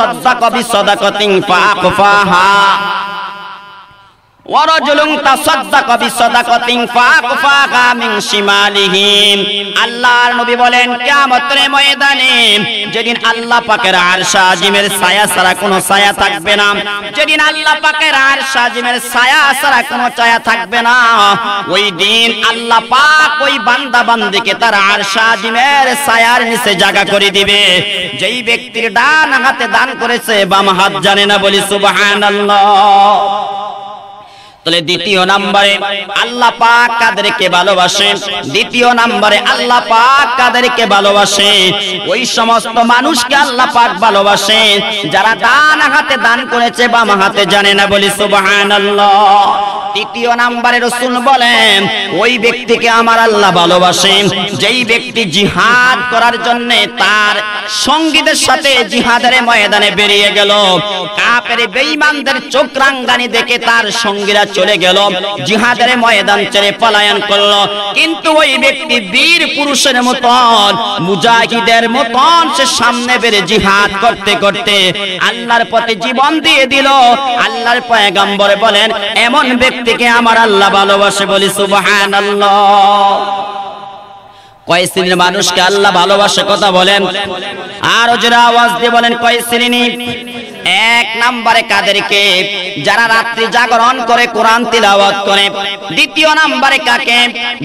তাসাদদাকা বিসাদাকাতিন ফাআকফাহা ওয়ারাজুলুন তাসাদদাকা বিসাদাকাতিন ফাআকফাকা মিন শিমালিহিম আল্লাহর নবী বলেন কিয়ামতের যেদিন আল্লাহ পাকের আর সাজিমের ছায়া ছাড়া কোন ছায়া থাকবে না যেদিন আল্লাহ পাকের আর সাজিমের ছায়া ছাড়া কোন ছায়া থাকবে না ওই দিন আল্লাহ পাক ওই বান্দা বান্দিকে তার আরশ আজিমের ছায়ার নিচে জায়গা করে দিবে যেই ব্যক্তির ডান হাতে দান করেছে বাম হাত জানে না বলি সুবহানাল্লাহ তাহলে দ্বিতীয় নম্বরে আল্লাহ পাক কাদেরকে ভালোবাসেন দ্বিতীয় নম্বরে আল্লাহ পাক কাদেরকে ভালোবাসে ওই সমস্ত মানুষকে আল্লাহ পাক ভালোবাসে যারা দান হাতে দান করেছে বাম হাতে জানে না বলি সুবহানাল্লাহ তৃতীয় নম্বরে রাসূল বলেন ওই ব্যক্তিকে আমার আল্লাহ ভালোবাসেন যেই ব্যক্তি জিহাদ করার জন্য তার সঙ্গীদের সাথে জিহাদের ময়দানে বেরিয়ে গেল কাফের বেঈমানদের চোখ রাঙ্গানি দেখে তার সঙ্গীরা চলে গেল জিহাদের ময়দান ছেড়ে পলায়ন করলো কিন্তু ওই ব্যক্তি বীর পুরুষের মতন মুজাহিদের মতন সে সামনে বেড়ে জিহাদ করতে করতে আল্লাহর পথে জীবন দিয়ে দিল আল্লাহর পয়গম্বর বলেন এমন ব্যক্তিকে আমার আল্লাহ ভালোবাসে বলি আল্লাহ কয় শ্রেণীর মানুষকে আল্লাহ ভালোবাসে কথা বলেন আর ওজরা আওয়াজ দিয়ে বলেন কয় শ্রেণী এক নাম্বারে কাদেরকে যারা রাত্রি জাগরণ করে কোরআন তিলাওয়াত করে দ্বিতীয় নাম্বারে কাকে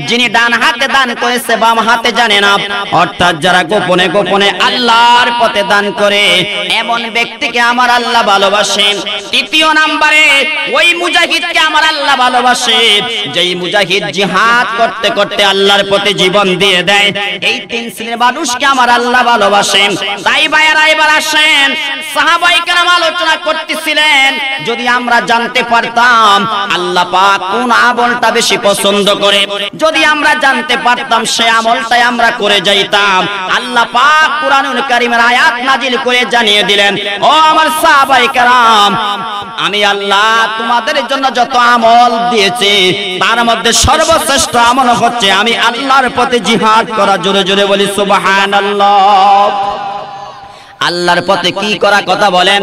যিনি ডান হাতে দান করেছে বাম হাতে জানে না অর্থাৎ যারা গোপনে গোপনে আল্লাহর পথে দান করে এমন ব্যক্তিকে আমার আল্লাহ ভালোবাসেন তৃতীয় নাম্বারে ওই মুজাহিদকে আমার আল্লাহ ভালোবাসে যেই মুজাহিদ জিহাদ করতে করতে আল্লাহর পথে জীবন দিয়ে দেয় এই তিন শ্রেণীর মানুষকে আমার আল্লাহ ভালোবাসেন তাই ভাইয়ারা এবার আসেন সাহাবাই কেরাম আলোচনা করতেছিলেন যদি আমরা জানতে পারতাম আল্লাহ পাক কোন আমলটা বেশি পছন্দ করে যদি আমরা জানতে পারতাম সে আমলটাই আমরা করে যাইতাম আল্লাহ পাক কুরআনুল কারীমের আয়াত নাজিল করে জানিয়ে দিলেন ও আমার সাহাবায়ে کرام আমি আল্লাহ তোমাদের জন্য যত আমল দিয়েছি তার মধ্যে সর্বশ্রেষ্ঠ আমল হচ্ছে আমি আল্লাহর পথে জিহাদ করা জোরে জোরে বলি সুবহানাল্লাহ আল্লাহর পথে কি করা কথা বলেন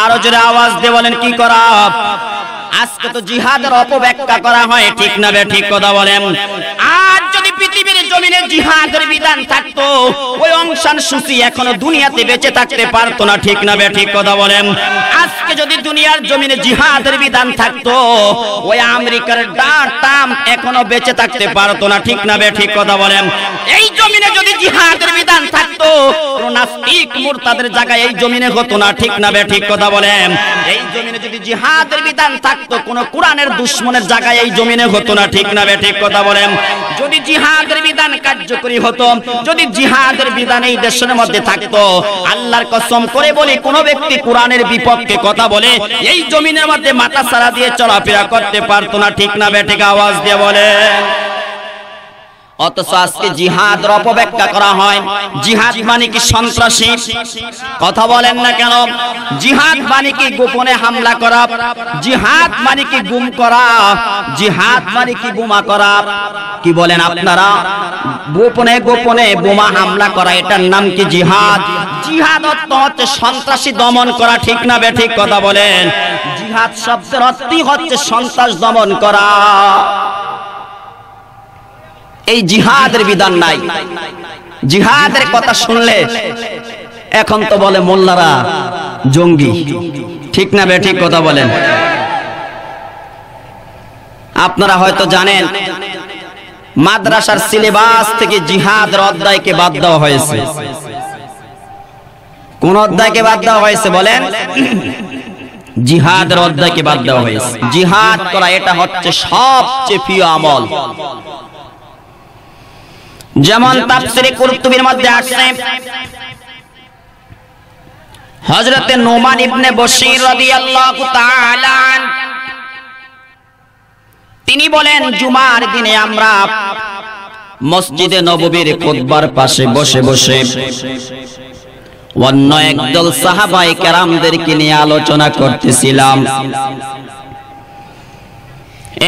আরো জোরে আওয়াজ দিয়ে বলেন কি করা আজকে তো জিহাদের অপব্যাখ্যা করা হয় ঠিক না বে ঠিক কথা বলেন আজ পৃথিবীর জমিনে জিহাদের বিধান থাকতো ওই অংশান এখনো দুনিয়াতে বেঁচে থাকতে পারতো না ঠিক না ঠিক কথা বলেন আজকে যদি দুনিয়ার জমিনে জিহাদের বিধান থাকতো ওই আমেরিকার ডার টাম এখনো বেঁচে থাকতে পারতো না ঠিক না ঠিক কথা বলেন এই জমিনে যদি জিহাদের বিধান থাকতো নাস্তিক মুরতাদের জায়গায় এই জমিনে হতো না ঠিক না ঠিক কথা বলেন এই জমিনে যদি জিহাদের বিধান থাকতো কোন কোরআনের দুশ্মনের জায়গায় এই জমিনে হতো না ঠিক না ঠিক কথা বলেন যদি জিহাদ জিহাদের বিধান কার্যকরী হতো যদি জিহাদের বিধান এই দেশের মধ্যে থাকতো আল্লাহর কসম করে বলি কোন ব্যক্তি কোরআনের বিপক্ষে কথা বলে এই জমিনের মধ্যে মাথা সারা দিয়ে চলাফেরা করতে পারতো না ঠিক না বেঠিক আওয়াজ দিয়ে বলে অথচ আজকে জিহাদ অপব্যাখ্যা করা হয় জিহাদ মানে কি সন্ত্রাসী কথা বলেন না কেন জিহাদ মানে কি গোপনে হামলা করা জিহাদ মানে কি গুম করা জিহাদ মানে কি বোমা করা কি বলেন আপনারা গোপনে গোপনে বোমা হামলা করা এটার নাম কি জিহাদ জিহাদ অর্থ হচ্ছে সন্ত্রাসী দমন করা ঠিক না বে কথা বলেন জিহাদ শব্দের অর্থই হচ্ছে সন্ত্রাস দমন করা এই জিহাদের বিধান নাই জিহাদের কথা শুনলে এখন তো বলে মোল্লারা জঙ্গি ঠিক না বে ঠিক কথা বলেন আপনারা হয়তো জানেন মাদ্রাসার সিলেবাস থেকে জিহাদের অধ্যায়কে বাদ দেওয়া হয়েছে কোন অধ্যায়কে বাদ দেওয়া হয়েছে বলেন জিহাদের অধ্যায়কে বাদ দেওয়া হয়েছে জিহাদ করা এটা হচ্ছে সবচেয়ে প্রিয় আমল যেমন তাপসিরে কুরতুবির মধ্যে আসছে হযরত নোমান ইবনে বশির রাদিয়াল্লাহু তাআলা তিনি বলেন জুমার দিনে আমরা মসজিদে নববীর খুতবার পাশে বসে বসে অন্য একদল সাহাবাই কেরামদেরকে নিয়ে আলোচনা করতেছিলাম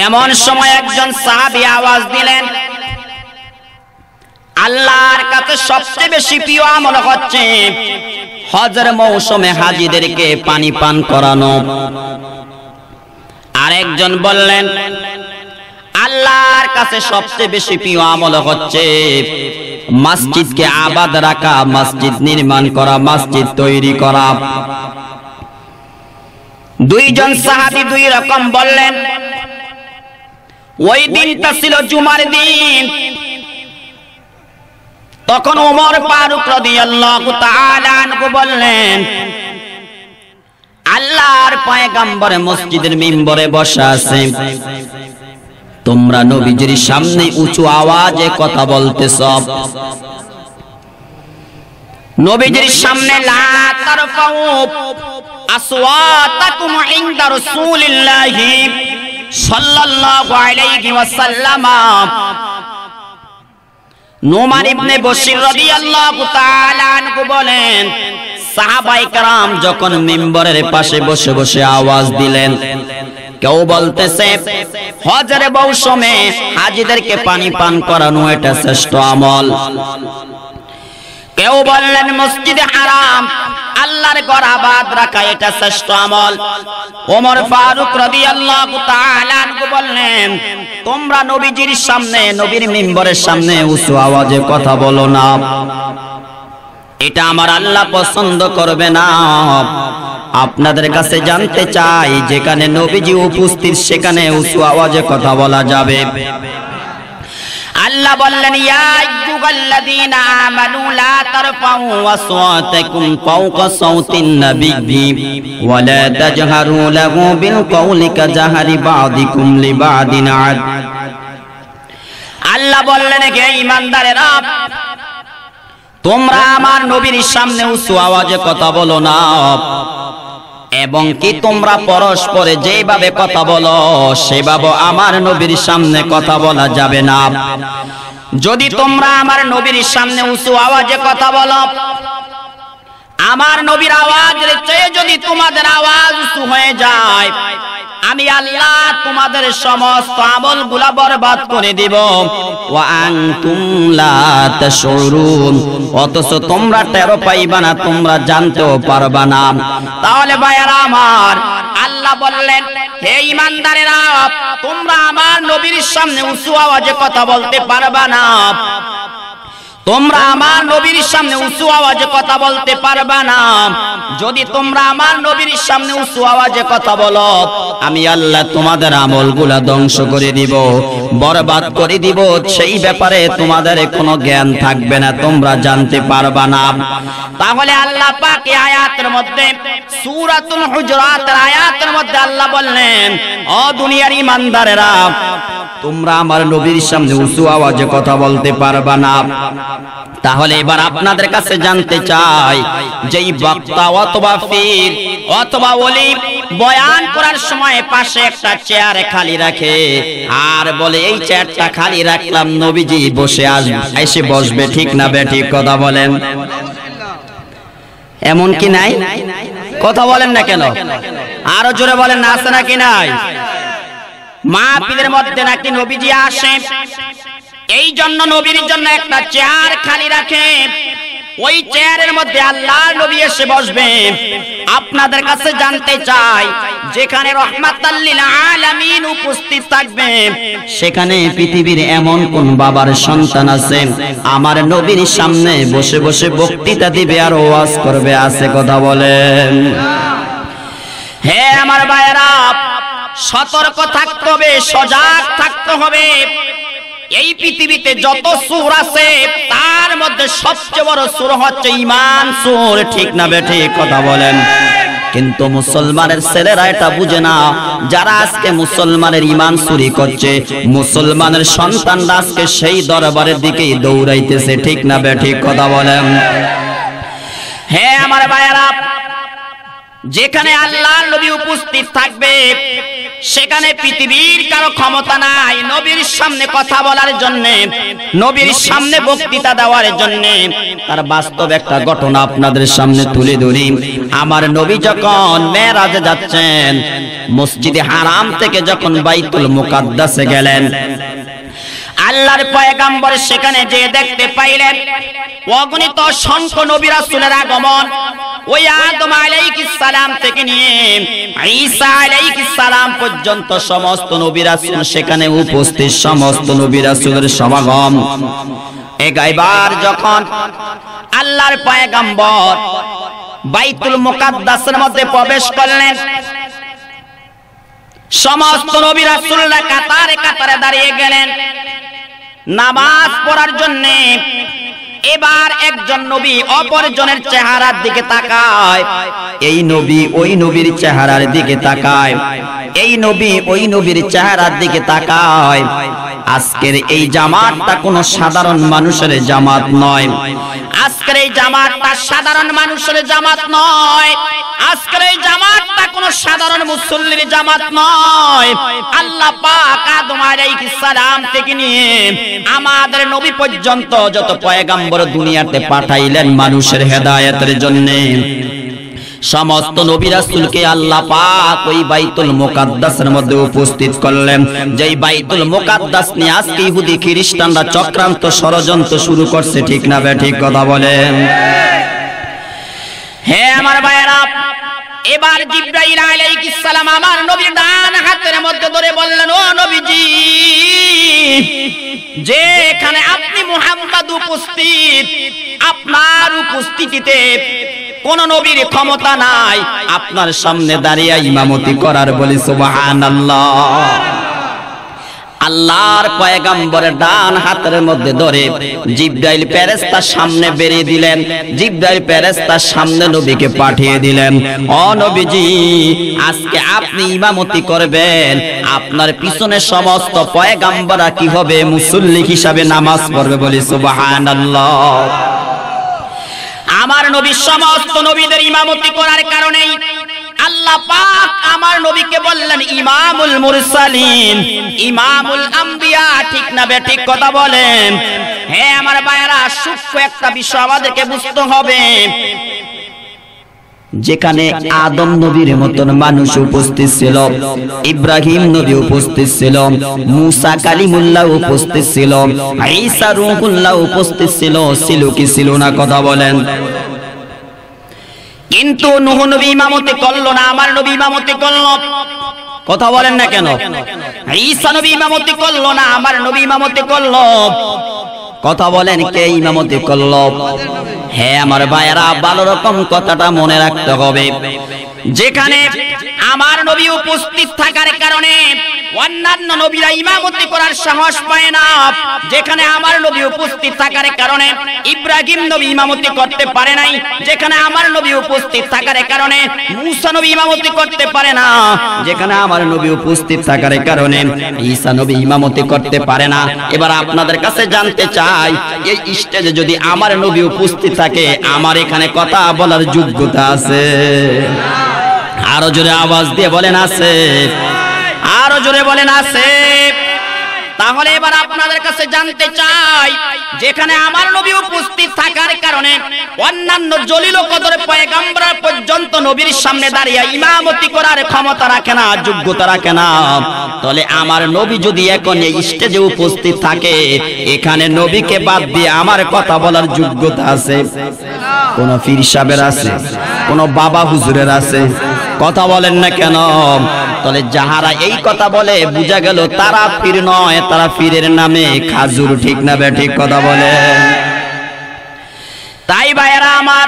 এমন সময় একজন সাহাবী আওয়াজ দিলেন আল্লাহর কাছে সবচেয়ে বেশি প্রিয় আমল হচ্ছে হজর মৌসুমে হাজিদেরকে পানি পান করানো আরেকজন বললেন আল্লাহর কাছে সবচেয়ে বেশি প্রিয় আমল হচ্ছে মসজিদকে আবাদ রাখা মসজিদ নির্মাণ করা মসজিদ তৈরি করা দুইজন সাহাবি দুই রকম বললেন ওই দিনটা ছিল জুমার দিন তখন ওমর ফারুক রাদিয়াল্লাহু তাআলা আনহু বললেন আল্লাহর পয়গম্বর মসজিদের মিম্বরে বসা আছে তোমরা নবীজির সামনে উঁচু আওয়াজে কথা বলতেছ নবীজির সামনে লা তারফাউ আসওয়াতাকুম ইনদা রাসূলিল্লাহি সাল্লাল্লাহু আলাইহি ওয়াসাল্লাম নোমার ইবনে বসির রাদিয়াল্লাহু তাআলা আনহু বলেন সাহাবাই کرام যখন মিম্বরের পাশে বসে বসে আওয়াজ দিলেন কেউ বলতেছে হজরে বৌসমে হাজিদেরকে পানি পান করানো এটা শ্রেষ্ঠ আমল কেউ বললেন মসজিদে হারাম আল্লাহর ঘর আবাদ রাখা এটা শ্রেষ্ঠ আমল ওমর ফারুক রবি আল্লাহ বললেন তোমরা নবীজির সামনে নবীর মিম্বরের সামনে উঁচু আওয়াজে কথা বলো না এটা আমার আল্লাহ পছন্দ করবে না আপনাদের কাছে জানতে চাই যেখানে নবীজি উপস্থিত সেখানে উঁচু আওয়াজে কথা বলা যাবে আল্লাহ বললেন ইয়া আইয়ুহাল্লাযীনা আমানু লা তারফাউ আসওয়াতাকুম ফাওকা সাওতিন নাবিয়্যি ওয়া লা তাজহারু লাহু বিল কওলি কাজাহারি বাদিকুম লিবাদিন আদ আল্লাহ বললেন হে ঈমানদারেরা তোমরা আমার নবীর সামনে উচ্চ আওয়াজে কথা বলো না এবং কি তোমরা পরস্পরে যেভাবে কথা বলো সেভাবে আমার নবীর সামনে কথা বলা যাবে না যদি তোমরা আমার নবীর সামনে উঁচু আওয়াজে কথা বলো আমার নবীর আওয়াজ চেয়ে যদি তোমাদের আওয়াজ উঁচু হয়ে যায় আমি আল্লাহ তোমাদের সমস্ত আমল গুলা বরবাদ করে দিব অথচ তোমরা টেরো পাইবা না তোমরা জানতেও পারবা না তাহলে ভাইয়ারা আমার আল্লাহ বললেন হে ইমানদারেরা তোমরা আমার নবীর সামনে উঁচু আওয়াজে কথা বলতে পারবা না তোমরা আমার নবীর সামনে উঁচু আওয়াজে কথা বলতে পারবা না যদি তোমরা আমার নবীর সামনে উঁচু আওয়াজে কথা বল আমি আল্লাহ তোমাদের আমলগুলা ধ্বংস করে দিব বরবাদ করে দিব সেই ব্যাপারে তোমাদের কোনো জ্ঞান থাকবে না তোমরা জানতে পারবা না তাহলে আল্লাহ পাক এই আয়াতের মধ্যে সূরাতুল হুজরাত আয়াতের মধ্যে আল্লাহ বললেন ও দুনিয়ার ইমানদারেরা তোমরা আমার নবীর সামনে উঁচু আওয়াজে কথা বলতে পারবা না তাহলে এবার আপনাদের কাছে জানতে চাই যেই বক্তা অথবা ফির অথবা ওলি বয়ান করার সময় পাশে একটা চেয়ার খালি রাখে আর বলে এই চেয়ারটা খালি রাখলাম নবীজি বসে আসবে এসে বসবে ঠিক না বেটি কথা বলেন এমন কি নাই কথা বলেন না কেন আরো জোরে বলেন না আছে নাকি নাই মা পীরের মধ্যে নাকি নবীজি আসেন এই জন্য নবীর জন্য একটা চেয়ার খালি রাখে ওই চেয়ারের মধ্যে আল্লাহ নবী এসে বসবে আপনাদের কাছে জানতে চাই যেখানে উপস্থিত থাকবে সেখানে পৃথিবীর এমন কোন বাবার সন্তান আছে আমার নবীর সামনে বসে বসে বক্তৃতা দিবে আর ওয়াজ করবে আছে কথা বলেন হে আমার ভাইয়েরা সতর্ক থাকতে হবে সজাগ থাকতে হবে এই পৃথিবীতে যত সুর আছে তার মধ্যে সবচেয়ে বড় সুর হচ্ছে ইমান সুর ঠিক না বেঠে কথা বলেন কিন্তু মুসলমানের ছেলেরা এটা বুঝে না যারা আজকে মুসলমানের ইমান চুরি করছে মুসলমানের সন্তানরা আজকে সেই দরবারের দিকেই দৌড়াইতেছে ঠিক না বেঠিক কথা বলেন হ্যাঁ আমার ভাইয়ারা যেখানে আল্লাহ নবী উপস্থিত থাকবে সেখানে পৃথিবীর কারো ক্ষমতা নাই নবীর সামনে কথা বলার জন্য নবীর সামনে বক্তৃতা দেওয়ার জন্য তার বাস্তব একটা ঘটনা আপনাদের সামনে তুলে ধরি আমার নবী যখন মেরাজে যাচ্ছেন মসজিদে হারাম থেকে যখন বাইতুল মুকাদ্দাসে গেলেন আল্লাহর পয়গাম্বর সেখানে যে দেখতে পাইলেন অগণিত সংখ্য নবীরা সুনের আগমন ওই আদম আলাইহিস সালাম থেকে নিয়ে ঈসা আলাইহিস সালাম পর্যন্ত সমস্ত নবী রাসূল সেখানে উপস্থিত সমস্ত নবী রাসূলের সমাগম এ যখন আল্লাহর পয়গাম্বর বাইতুল মুকাদ্দাসের মধ্যে প্রবেশ করলেন সমস্ত নবী রাসূলরা কাতারে কাতারে দাঁড়িয়ে গেলেন নামাজ পড়ার জন্যে এবার একজন নবী অপরজনের চেহারার দিকে তাকায় এই নবী ওই নবীর চেহারার দিকে তাকায় এই নবী ওই নবীর চেহারার দিকে তাকায় আজকের এই জামাতটা কোনো সাধারণ মানুষের জামাত নয় আজকের এই জামাতটা সাধারণ মানুষের জামাত নয় আজকের এই জামাতটা কোনো সাধারণ মুসল্লির জামাত নয় আল্লাহ পাক আদম আলাইহিস সালাম থেকে নিয়ে আমাদের নবী পর্যন্ত যত পয়গাম্বর করে দুনিয়াতে পাঠাইলেন মানুষের হেদায়তের জন্য সমস্ত নবী রাসূলকে আল্লাহ পাক ওই বাইতুল মুকাদ্দাসের মধ্যে উপস্থিত করলেন যেই বাইতুল মুকাদ্দাস নিয়ে আজকে ইহুদি খ্রিস্টানরা চক্রান্ত ষড়যন্ত্র শুরু করছে ঠিক না বে ঠিক কথা বলেন হে আমার ভাইয়েরা এবার জিব্রাইল আলাইহিস সালাম আমার নবীর ডান হাতের মধ্যে ধরে বললেন ও নবীজি যে এখানে আপনি মুহাম্মদ উপস্থিত আপনার উপস্থিতিতে কোন নবীর ক্ষমতা নাই আপনার সামনে দাঁড়িয়ে ইমামতি করার বলি সুবহানাল্লাহ আল্লাহর পয়গাম্বরের ডান হাতের মধ্যে ধরে জিব্রাইল ফেরেশতার সামনে বেরিয়ে দিলেন জিব্রাইল ফেরেশতার সামনে নবীকে পাঠিয়ে দিলেন ও নবীজি আজকে আপনি ইমামতি করবেন আপনার পিছনে সমস্ত পয়গাম্বরা কি হবে মুসল্লি হিসাবে নামাজ পড়বে বলি সুবহানাল্লাহ আমার নবী সমস্ত নবীদের ইমামতি করার কারণেই আল্লাহ পাক আমার নবীকে বললেন ইমামুল মুরসালিন ইমামুল আম্বিয়া ঠিক না বে ঠিক কথা বলেন হ্যাঁ আমার ভাইয়েরা সূক্ষ্ম একটা বিষয় আমাদেরকে বুঝতে হবে যেখানে আদম নবীর মতন মানুষ উপস্থিত ছিল ইব্রাহিম নবী উপস্থিত ছিল মুসা কালিমুল্লাহ উপস্থিত ছিল ঈসা রুহুল্লাহ উপস্থিত ছিল ছিল কি ছিল না কথা বলেন কিন্তু নুহ নবী ইমামতে করলো না আমার নবী ইমামতে করলো কথা বলেন না কেন ঈসা নবী ইমামতে করলো না আমার নবী ইমামতে করলো কথা বলেন কে ইমামতি করলো হ্যাঁ আমার ভাইয়েরা ভালো রকম কথাটা মনে রাখতে হবে যেখানে আমার নবী উপস্থিত থাকার কারণে অন্যান্য নবীরা ইমামতি করার সাহস পায় না যেখানে আমার নবী উপস্থিত থাকার কারণে ইব্রাহিম নবী ইমামতি করতে পারে নাই যেখানে আমার নবী উপস্থিত থাকার কারণে মুসা নবী ইমামতি করতে পারে না যেখানে আমার নবী উপস্থিত থাকার কারণে ঈসা নবী ইমামতি করতে পারে না এবার আপনাদের কাছে জানতে চাই এই স্টেজে যদি আমার নবী উপস্থিত থাকে আমার এখানে কথা বলার যোগ্যতা আছে না আরো জোরে আওয়াজ দিয়ে বলেন আছে আরো জোরে বলেন আছে তাহলে এবার আপনাদের কাছে জানতে চাই যেখানে আমার নবী উপস্থিত থাকার কারণে অন্যান্য জলিল কদর পয়গাম্বরা পর্যন্ত নবীর সামনে দাঁড়িয়ে ইমামতি করার ক্ষমতা রাখে না যোগ্যতা রাখে না তাহলে আমার নবী যদি এখন এই স্টেজে উপস্থিত থাকে এখানে নবীকে বাদ দিয়ে আমার কথা বলার যোগ্যতা আছে কোন পীর সাহেবের আছে কোন বাবা হুজুরের আছে কথা বলেন না কেন তাহলে যাহারা এই কথা বলে বুঝা গেল তারা ফির নয় তারা পীরের নামে খাজুর ঠিক না ঠিক কথা বলে তাই ভাইয়েরা আমার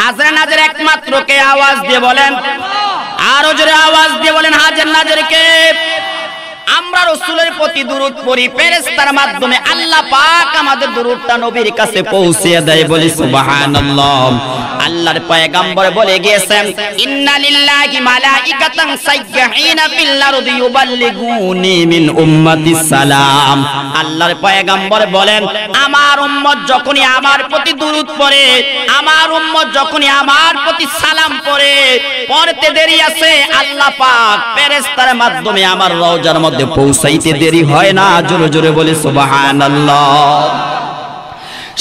হাজার নাজের একমাত্র কে আওয়াজ দিয়ে বলেন আরো জোরে আওয়াজ দিয়ে বলেন হাজার নাজের কে আমরা রসুলের প্রতি দূরত পড়ি ফেরেশতার মাধ্যমে আল্লাহ পাক আমাদের দুরুদটা নবীর কাছে পৌঁছে দেয় বলি সুবহানাল্লাহ আল্লাহর পয়গম্বর বলে গিয়েছেন ইন্না লিল্লাহি মালাইকাতান সাইয়্যাহিনা ফিল আরদি ইউবাল্লিগুনি মিন উম্মতি সালাম আল্লাহর পয়গম্বর বলেন আমার উম্মত যখনই আমার প্রতি দূরত পড়ে আমার উম্মত যখনই আমার প্রতি সালাম পড়ে পড়তে দেরি আছে আল্লাহ পাক ফেরেশতার মাধ্যমে আমার রওজার মধ্যে মধ্যে পৌঁছাইতে দেরি হয় না জোরে জোরে বলে সুবাহান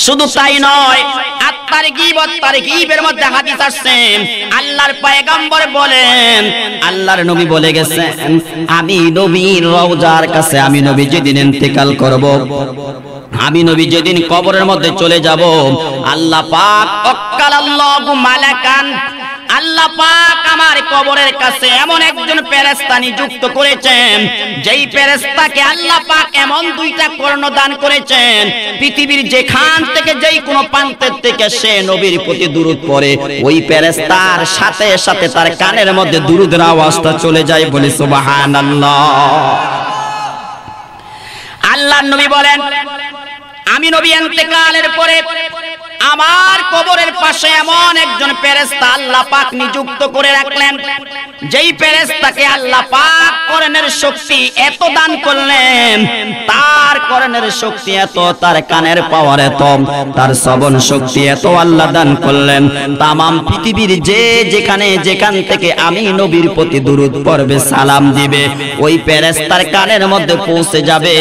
শুধু তাই নয় আত্মার গিবত তার গিবের মধ্যে হাদিস আসছেন আল্লাহর পয়গম্বর বলেন আল্লাহর নবী বলে গেছেন আমি নবীর রওজার কাছে আমি নবী যেদিন ইন্তেকাল করব আমি নবী যেদিন কবরের মধ্যে চলে যাব আল্লাহ পাক অক্কাল আল্লাহু মালাকান আল্লাহ পাক আমার কবরের কাছে এমন একজন ফেরেশতা নিযুক্ত করেছেন যেই ফেরেশতাকে আল্লাহ পাক এমন দুইটা কর্ণ দান করেছেন পৃথিবীর যেখান থেকে যেই কোনো প্রান্তের থেকে সে নবীর প্রতি দুরুদ পড়ে ওই ফেরেশতার সাথে সাথে তার কানের মধ্যে দুরুদের আওয়াজটা চলে যায় বলে সুবহানাল্লাহ আল্লাহ নবী বলেন আমি নবী কালের পরে আমার কবরের পাশে এমন একজন ফেরেশতা আল্লাহ পাক নিযুক্ত করে রাখলেন যেই ফেরেশতাকে আল্লাহ পাক করণের শক্তি এত দান করলেন তার করণের শক্তি এত তার কানের পাওয়ার এত তার শ্রবণ শক্তি এত আল্লাহ দান করলেন তামাম পৃথিবীর যে যেখানে যেখান থেকে আমি নবীর প্রতি দুরুদ পড়বে সালাম দিবে ওই ফেরেশতার কানের মধ্যে পৌঁছে যাবে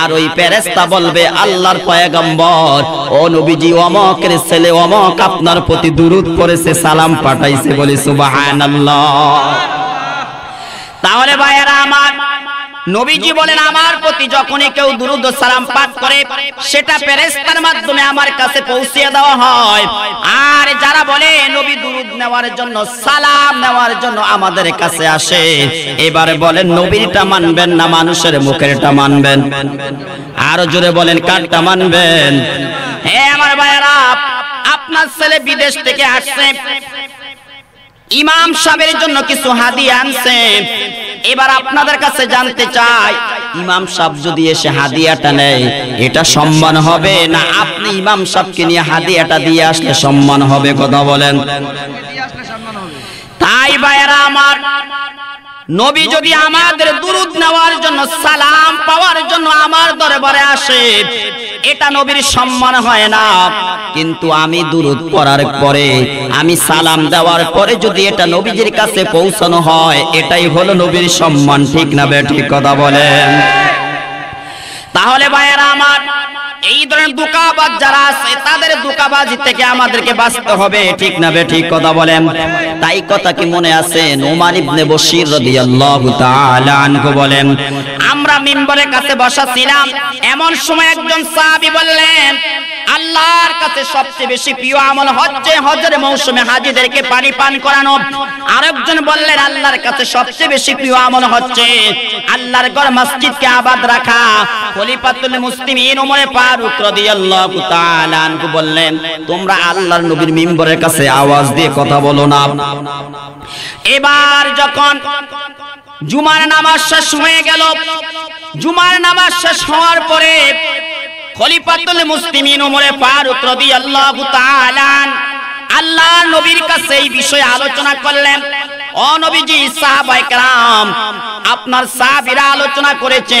আর ওই ফেরেশতা বলবে আল্লাহর পয়গম্বর ও নবীজি অমর অমকের ছেলে অমক আপনার প্রতি দুরুদ পড়েছে সালাম পাঠাইছে বলে সুবাহ তাহলে ভাইয়েরা আমার নবীজি বলেন আমার প্রতি যখনই কেউ দুরুদ সালাম পাঠ করে সেটা ফেরেস্তার মাধ্যমে আমার কাছে পৌঁছে দেওয়া হয় আর যারা বলে নবী দুরুদ নেওয়ার জন্য সালাম নেওয়ার জন্য আমাদের কাছে আসে এবারে বলেন নবীরটা মানবেন না মানুষের মুখেরটা মানবেন আরো জোরে বলেন কারটা মানবেন হে আমার ভাইরা আপনার ছেলে বিদেশ থেকে আসছে ইমাম সাহেবের জন্য কিছু হাদিয়া আনছেন এবার আপনাদের কাছে জানতে চাই ইমাম সাহ যদি এসে হাদিয়াটা নেয় এটা সম্মান হবে না আপনি ইমাম সাহকে নিয়ে হাদিয়াটা দিয়ে আসলে সম্মান হবে কথা বলেন তাই বাইরা আমার নবী যদি আমাদের দুরুদ নেওয়ার জন্য সালাম পাওয়ার জন্য আমার দরবারে আসে এটা নবীর সম্মান হয় না কিন্তু আমি দুরুদ পড়ার পরে আমি সালাম দেওয়ার পরে যদি এটা নবীজির কাছে পৌঁছানো হয় এটাই হলো নবীর সম্মান ঠিক না বেঠিক কথা বলেন তাহলে ভাইয়েরা আমার এই ধরনের দুকাবাজ যারা আছে তাদের দুকাবাজি থেকে আমাদেরকে বাঁচতে হবে ঠিক না বে ঠিক কথা বলেন তাই কথা কি মনে আছে নুমান ইবনে বশির রাদিয়াল্লাহু তাআলা আনহু বলেন আমরা মিম্বরের কাছে বসা ছিলাম এমন সময় একজন সাহাবী বললেন আল্লাহর কাছে সবচেয়ে বেশি প্রিয় আমল হচ্ছে হজের মৌসুমে হাজীদেরকে পানি পান করানো আরেকজন বললেন আল্লাহর কাছে সবচেয়ে বেশি প্রিয় আমল হচ্ছে আল্লাহর ঘর মসজিদকে আবাদ রাখা খলিফাতুল মুসলিমিন ওমরে পা ফারুক রাদিয়াল্লাহু তাআলা আনহু বললেন তোমরা আল্লাহর নবীর মিম্বরের কাছে আওয়াজ দিয়ে কথা বলো না এবার যখন জুমার নামাজ শেষ হয়ে গেল জুমার নামাজ শেষ হওয়ার পরে খলিফাতুল মুসলিমিন ফারুক রাদিয়াল্লাহু তাআলা আল্লাহর নবীর কাছে এই বিষয়ে আলোচনা করলেন অনবীজি আপনার আলোচনা করেছে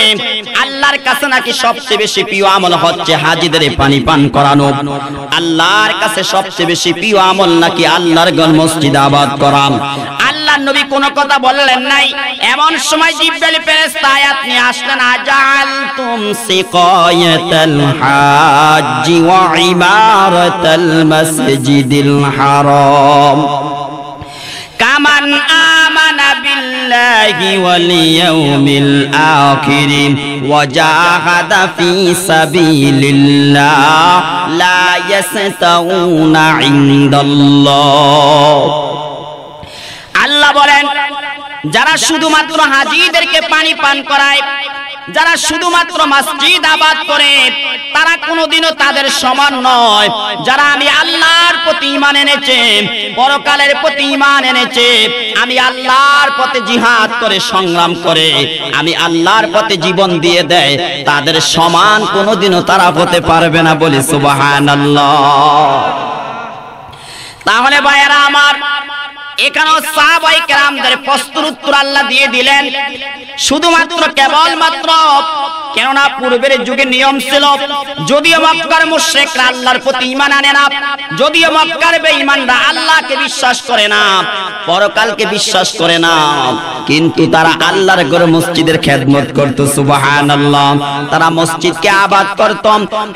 আল্লাহর কাছে নাকি সবচেয়ে বেশি প্রিয় আমল হচ্ছে হাজীদের পানি পান করানো আল্লাহর কাছে সবচেয়ে বেশি প্রিয় আমল নাকি আল্লাহর ঘর মসজিদ আবাদ করা আল্লাহর নবী কোন কথা বললেন নাই এমন সময় জিব্রাইল ফেরেশতা আয়াত নিয়ে আসলেন আজালতুম সিকায়াতাল হাজ্জি ওয়া ইমারাতাল মাসজিদিল হারাম কামান আমানা বিল্লাহি ওয়াল ইয়াউমিল আখির ওয়া জাহাদা ফি সাবিলিল্লাহ লা ইয়াস্তাউনা ইনদাল্লাহ আল্লাহ বলেন যারা শুধুমাত্র হাজীদেরকে পানি পান করায় যারা শুধুমাত্র মসজিদ আবাদ করে তারা কোনোদিনও তাদের সমান নয় যারা আমি আল্লাহর প্রতি ইমান এনেছে পরকালের প্রতি ইমান এনেছে আমি আল্লাহর পথে জিহাদ করে সংগ্রাম করে আমি আল্লাহর পথে জীবন দিয়ে দেয় তাদের সমান কোনোদিনও তারা হতে পারবে না বলি সুবহানাল্লাহ তাহলে ভাইয়েরা আমার এখানেও সাহাবাই কেরামদের প্রস্তুর উত্তর আল্লাহ দিয়ে দিলেন শুধুমাত্র কেবলমাত্র কেননা পূর্বের যুগে নিয়ম ছিল যদিও মক্কার মুশরিকরা আল্লাহর প্রতি ঈমান আনে না যদিও মক্কার বেঈমানরা আল্লাহকে বিশ্বাস করে না পরকালকে বিশ্বাস করে না কিন্তু তারা আল্লাহর ঘর মসজিদের খেদমত করত সুবহানাল্লাহ তারা মসজিদকে আবাদ করত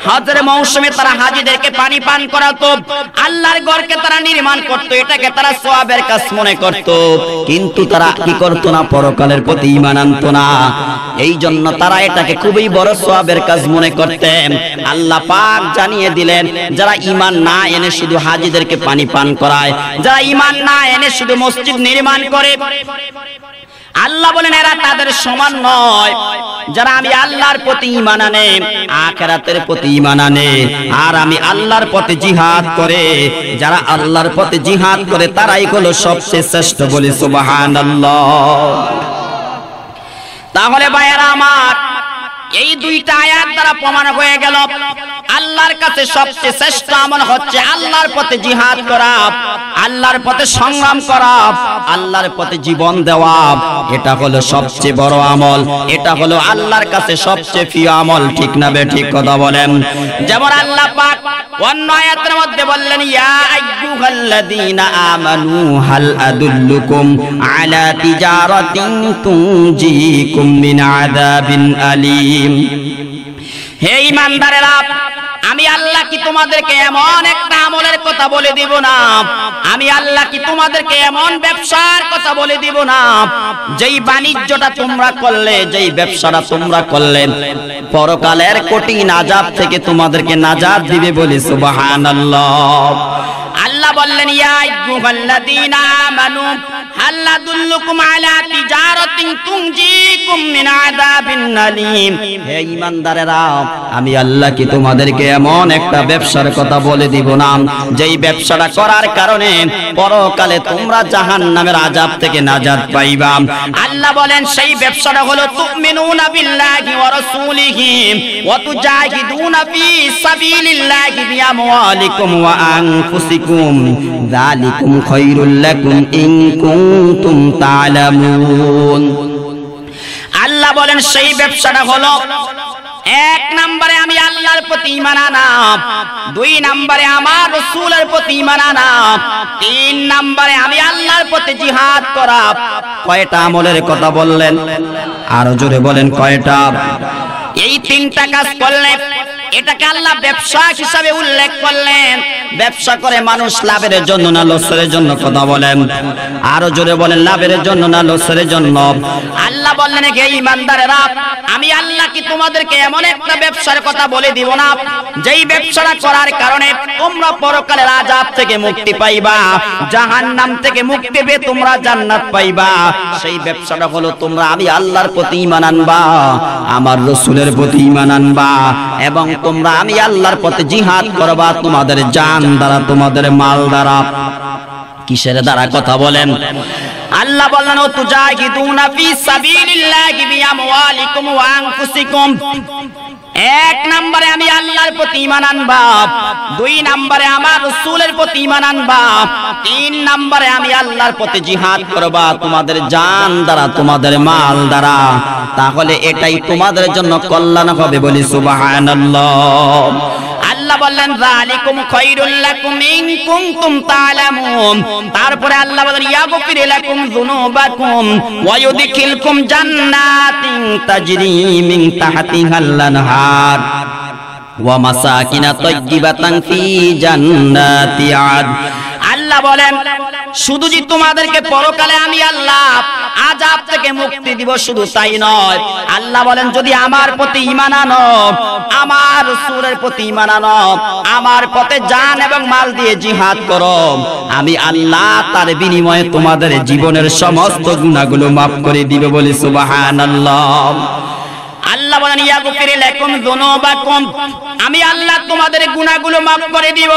হজের মৌসুমে তারা হাজীদেরকে পানি পান করাতো আল্লাহর ঘরকে তারা নির্মাণ করত এটাকে তারা সওয়াবের কাজ মনে করত কিন্তু তারা কি করত না পরকালের প্রতি ঈমান আনত না এই জন্য তারা এটাকে খুবই বড় সওয়াবের কাজ মনে করতেন আল্লাহ পাক জানিয়ে দিলেন যারা ইমান না এনে শুধু হাজিদেরকে পানি পান করায় যারা ইমান না এনে শুধু মসজিদ নির্মাণ করে আল্লাহ বলেন এরা তাদের সমান নয় যারা আমি আল্লাহর প্রতি ইমান আনে আখেরাতের প্রতি ইমান আনে আর আমি আল্লাহর পথে জিহাদ করে যারা আল্লাহর পথে জিহাদ করে তারাই হলো সবচেয়ে শ্রেষ্ঠ বলে সুবহানাল্লাহ তাহলে ভাইয়েরা আমার এই দুইটা আয়াত দ্বারা প্রমাণ হয়ে গেল আল্লাহর কাছে সবচেয়ে শ্রেষ্ঠ আমল হচ্ছে আল্লাহর পথে জিহাদ করা আল্লাহর পথে সংগ্রাম করা আল্লাহর পথে জীবন দেওয়া এটা হলো সবচেয়ে বড় আমল এটা হলো আল্লাহর কাছে সবচেয়ে প্রিয় আমল ঠিক না বে ঠিক কথা বলেন যেমন আল্লাহ পাক অন্য আয়াতের মধ্যে বললেন ইয়া আইয়ুহাল্লাযীনা আমানু হাল আদুল্লুকুম আলা তিজারাতিন তুনজিকুম মিন আযাবিন আলী হে ইমানদারেরা আমি আল্লাহ কি তোমাদেরকে এমন একটা আমলের কথা বলে দিব না আমি আল্লাহ কি তোমাদেরকে এমন ব্যবসার কথা বলে দিব না যেই বাণিজ্যটা তোমরা করলে যেই ব্যবসাটা তোমরা করলে পরকালের কোটি নাজাব থেকে তোমাদেরকে নাজাব দিবে বলে সুবহানাল্লাহ আল্লাহ বললেন ইয়া আইয়ুহাল্লাযীনা আমানু হাল আলা তিজারাতিন তুনজিকুম মিন আযাবিন হে ঈমানদারেরা আমি আল্লাহ কি তোমাদেরকে এমন একটা ব্যবসার কথা বলে দিব না যেই ব্যবসাটা করার কারণে পরকালে তোমরা জাহান্নামের আযাব থেকে নাজাত পাইবা আল্লাহ বলেন সেই ব্যবসাটা হলো তুমিনুনা বিল্লাহি ওয়া রাসূলিহি ওয়া তুজাহিদুনা সাবিলিল্লাহি বিআমওয়ালিকুম ওয়া আনফুসিকুম আলাইকুম যালিকুম খায়রুল লাকুম ইন কুনতুম তা'লামুন আল্লাহ বলেন সেই ব্যবসাটা হলো এক নম্বরে আমি আল্লাহর প্রতি ইমান দুই নম্বরে আমার রসুলের প্রতি ইমান তিন নম্বরে আমি আল্লাহর প্রতি জিহাদ করা কয়টা আমলের কথা বললেন আরো জোরে বলেন কয়টা এই তিনটা কাজ করলে এটাকে আল্লাহ ব্যবসা হিসাবে উল্লেখ করলেন ব্যবসা করে মানুষ লাভের জন্য না লসের জন্য কথা বলেন আরো জোরে বলেন লাভের জন্য না লসের জন্য আল্লাহ বললেন হে ইমানদারেরা আমি আল্লাহ কি তোমাদেরকে এমন একটা ব্যবসার কথা বলে দিব না যেই ব্যবসাটা করার কারণে তোমরা পরকালের আজাব থেকে মুক্তি পাইবা জাহান্নাম থেকে মুক্তি পেয়ে তোমরা জান্নাত পাইবা সেই ব্যবসাটা হলো তোমরা আমি আল্লাহর প্রতি ঈমান আনবা আমার রসুলের প্রতি ইমান আনবা এবং তোমরা আমি আল্লাহর পথে জিহাদ করবা তোমাদের জান দ্বারা তোমাদের মাল দ্বারা কিসের দ্বারা কথা বলেন আল্লাহ বললেন ও তুজাহিদুনা ফি সাবিলিল্লাহি বিআমওয়ালিকুম ওয়া আনফুসিকুম এক নম্বরে আমি আল্লাহর প্রতি ইমান আনবা দুই নম্বরে আমার রসুলের প্রতি ইমান আনবা তিন নম্বরে আমি আল্লাহর প্রতি জিহাদ করবা তোমাদের জান দ্বারা তোমাদের মাল দ্বারা তাহলে এটাই তোমাদের জন্য কল্যাণ হবে বলি সুবহানাল্লাহ তারপরে আল্লাহ আর ওয়া মাসাকিনা তাইয়্যিবাতান ফি জান্নাতি আদ আল্লাহ বলেন শুধু যে তোমাদেরকে পরকালে আমি আল্লাহ আজাব থেকে মুক্তি দিব শুধু তাই নয় আল্লাহ বলেন যদি আমার প্রতি ইমান আনো আমার রসুলের প্রতি ইমান আনো আমার পথে জান এবং মাল দিয়ে জিহাদ করো আমি আল্লাহ তার বিনিময়ে তোমাদের জীবনের সমস্ত গুণাগুলো মাফ করে দিব বলি সুবহানাল্লাহ আল্লাহ বলেন ইয়াগফিরে লাকুম যুনুবাকুম আমি আল্লাহ তোমাদের গুনাহগুলো maaf করে দিব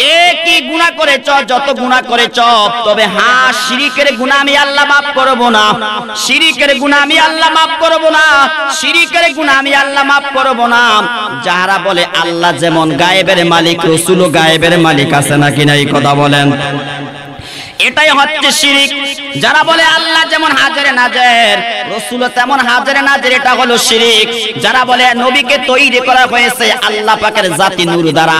কে কি গুনাহ করেছ যত গুনাহ করেছ তবে হ্যাঁ শিরিকের গুনাহ আমি আল্লাহ maaf করব না শিরিকের গুনাহ আমি আল্লাহ maaf করব না শিরিকের গুনাহ আমি আল্লাহ maaf করব না যারা বলে আল্লাহ যেমন গায়েবের মালিক রাসূলও গায়েবের মালিক আছে নাকি নাই কথা বলেন এটাই হচ্ছে শিরিক যারা বলে আল্লাহ যেমন হাজারে নাজের রসুল তেমন হাজারে নাজের এটা হলো শিরিক যারা বলে নবীকে তৈরি করা হয়েছে আল্লাহ পাকের জাতি নূর দ্বারা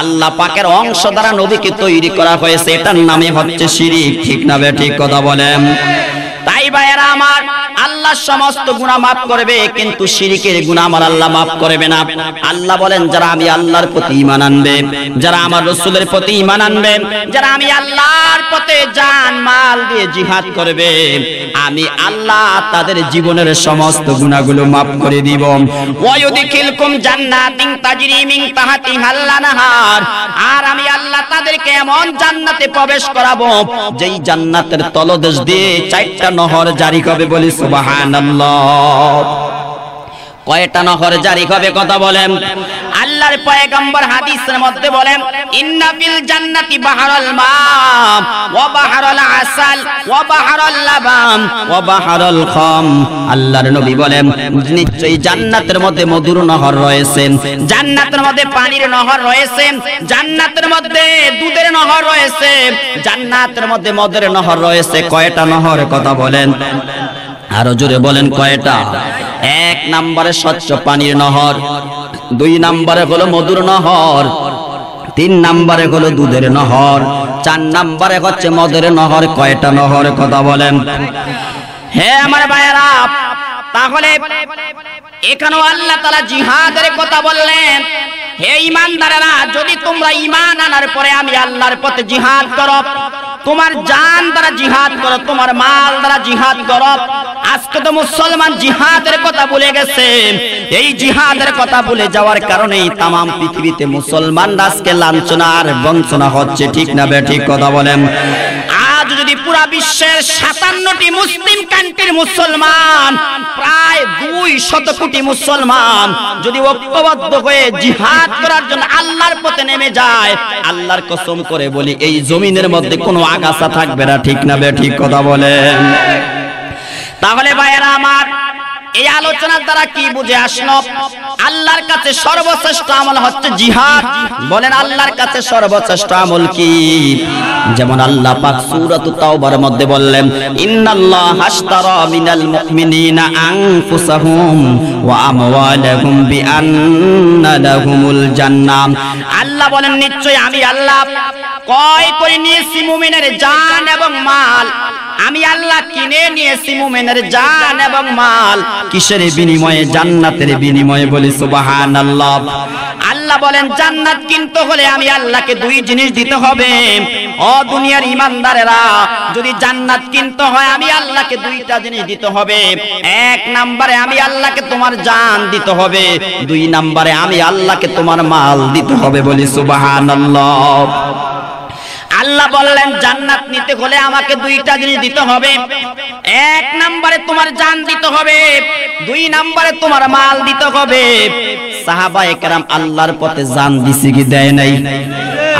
আল্লাহ পাকের অংশ দ্বারা নবীকে তৈরি করা হয়েছে এটার নামে হচ্ছে শিরিক ঠিক না ঠিক কথা বলেন তাই ভাইয়েরা আমার আল্লাহ সমস্ত গুণা মাফ করবে কিন্তু শিরিকের গুণা আমার আল্লাহ মাফ করবে না আল্লাহ বলেন যারা আমি আল্লাহর প্রতি ইমান আনবে যারা আমার রসুলের প্রতি ইমান আনবে যারা আমি আল্লাহর পথে জান মাল দিয়ে জিহাদ করবে আমি আল্লাহ তাদের জীবনের সমস্ত গুণাগুলো মাফ করে দিব ওয়ায়ুদিখিলকুম জান্নাতিন তাজরি মিন তাহাতিহাল আনহার আর আমি আল্লাহ তাদেরকে এমন জান্নাতে প্রবেশ করাবো যেই জান্নাতের তলদেশ দিয়ে চারটা নহর জারি কবে বলি সুবাহান কয়টা নহর জারি হবে কথা বলেন আল্লাহর পয়গম্বর হাদিসের মধ্যে বলেন ইন্না বিল জান্নাতি বাহারাল মাম ওয়া বাহারাল আসাল ওয়া বাহারাল লাবাম ওয়া বাহারাল খাম আল্লাহর নবী বলেন নিশ্চয়ই জান্নাতের মধ্যে মধুর নহর রয়েছে জান্নাতের মধ্যে পানির নহর রয়েছে জান্নাতের মধ্যে দুধের নহর রয়েছে জান্নাতের মধ্যে মদের নহর রয়েছে কয়টা নহর কথা বলেন আরো জোরে বলেন কয়টা এক নম্বরে স্বচ্ছ পানির নহর দুই নম্বরে হলো মধুর নহর তিন নম্বরে হলো দুধের নহর চার নম্বরে হচ্ছে মদের নহর কয়টা নহর কথা বলেন হে আমার ভাইয়েরা তাহলে এখানেও আল্লাহ তালা জিহাদের কথা বললেন হে ইমানদারেরা যদি তোমরা ইমান আনার পরে আমি আল্লাহর পথে জিহাদ করো তোমার জান দ্বারা জিহাদ করো তোমার মাল দ্বারা জিহাদ করো আজকে তো মুসলমান জিহাদের কথা ভুলে গেছে এই জিহাদের কথা ভুলে যাওয়ার কারণেই তাম পৃথিবীতে মুসলমান আজকে লাঞ্ছনা আর বঞ্চনা হচ্ছে ঠিক না বে ঠিক কথা বলেন আজ যদি পুরা বিশ্বের সাতান্নটি মুসলিম কান্ট্রির মুসলমান প্রায় দুই শত কোটি মুসলমান যদি ঐক্যবদ্ধ হয়ে জিহাদ করার জন্য আল্লাহর পথে নেমে যায় আল্লাহর কসম করে বলি এই জমিনের মধ্যে কোনো আগাছা থাকবে না ঠিক না বে ঠিক কথা বলেন তাহলে ভাইয়েরা আমার এই আলোচনার দ্বারা কি বুঝে আসলো আল্লাহর কাছে সর্বশ্রেষ্ঠ আমল হচ্ছে জিহাদ বলেন আল্লাহর কাছে সর্বশ্রেষ্ঠ আমল কি যেমন আল্লাহ পাক সূরাত তাওবার মধ্যে বললেন ইন্নাল্লাহ হাসতারা মিনাল মুমিনিনা আনফুসাহুম ওয়া আমওয়ালাহুম বিআন্না লাহুমুল জান্নাহ আল্লাহ বলেন নিশ্চয় আমি আল্লাহ কয় করে নিয়েছি মুমিনের জান এবং মাল আমি আল্লাহ কিনে নিয়েছি মুমেনের জান এবং মাল কিসের বিনিময়ে জান্নাতের বিনিময়ে বলি সুবহানাল্লাহ আল্লাহ বলেন জান্নাত কিনতে হলে আমি আল্লাহকে দুই জিনিস দিতে হবে ও দুনিয়ার ইমানদারেরা যদি জান্নাত কিনতে হয় আমি আল্লাহকে দুইটা জিনিস দিতে হবে এক নম্বরে আমি আল্লাহকে তোমার জান দিতে হবে দুই নম্বরে আমি আল্লাহকে তোমার মাল দিতে হবে বলি আল্লাহ আল্লাহ বললেন জান্নাত নিতে হলে আমাকে দুইটা জিনিস দিতে হবে এক নম্বরে তোমার জান দিতে হবে দুই নম্বরে তোমার মাল দিতে হবে সাহাবা একরাম আল্লাহর পথে জান দিছি কি দেয় নাই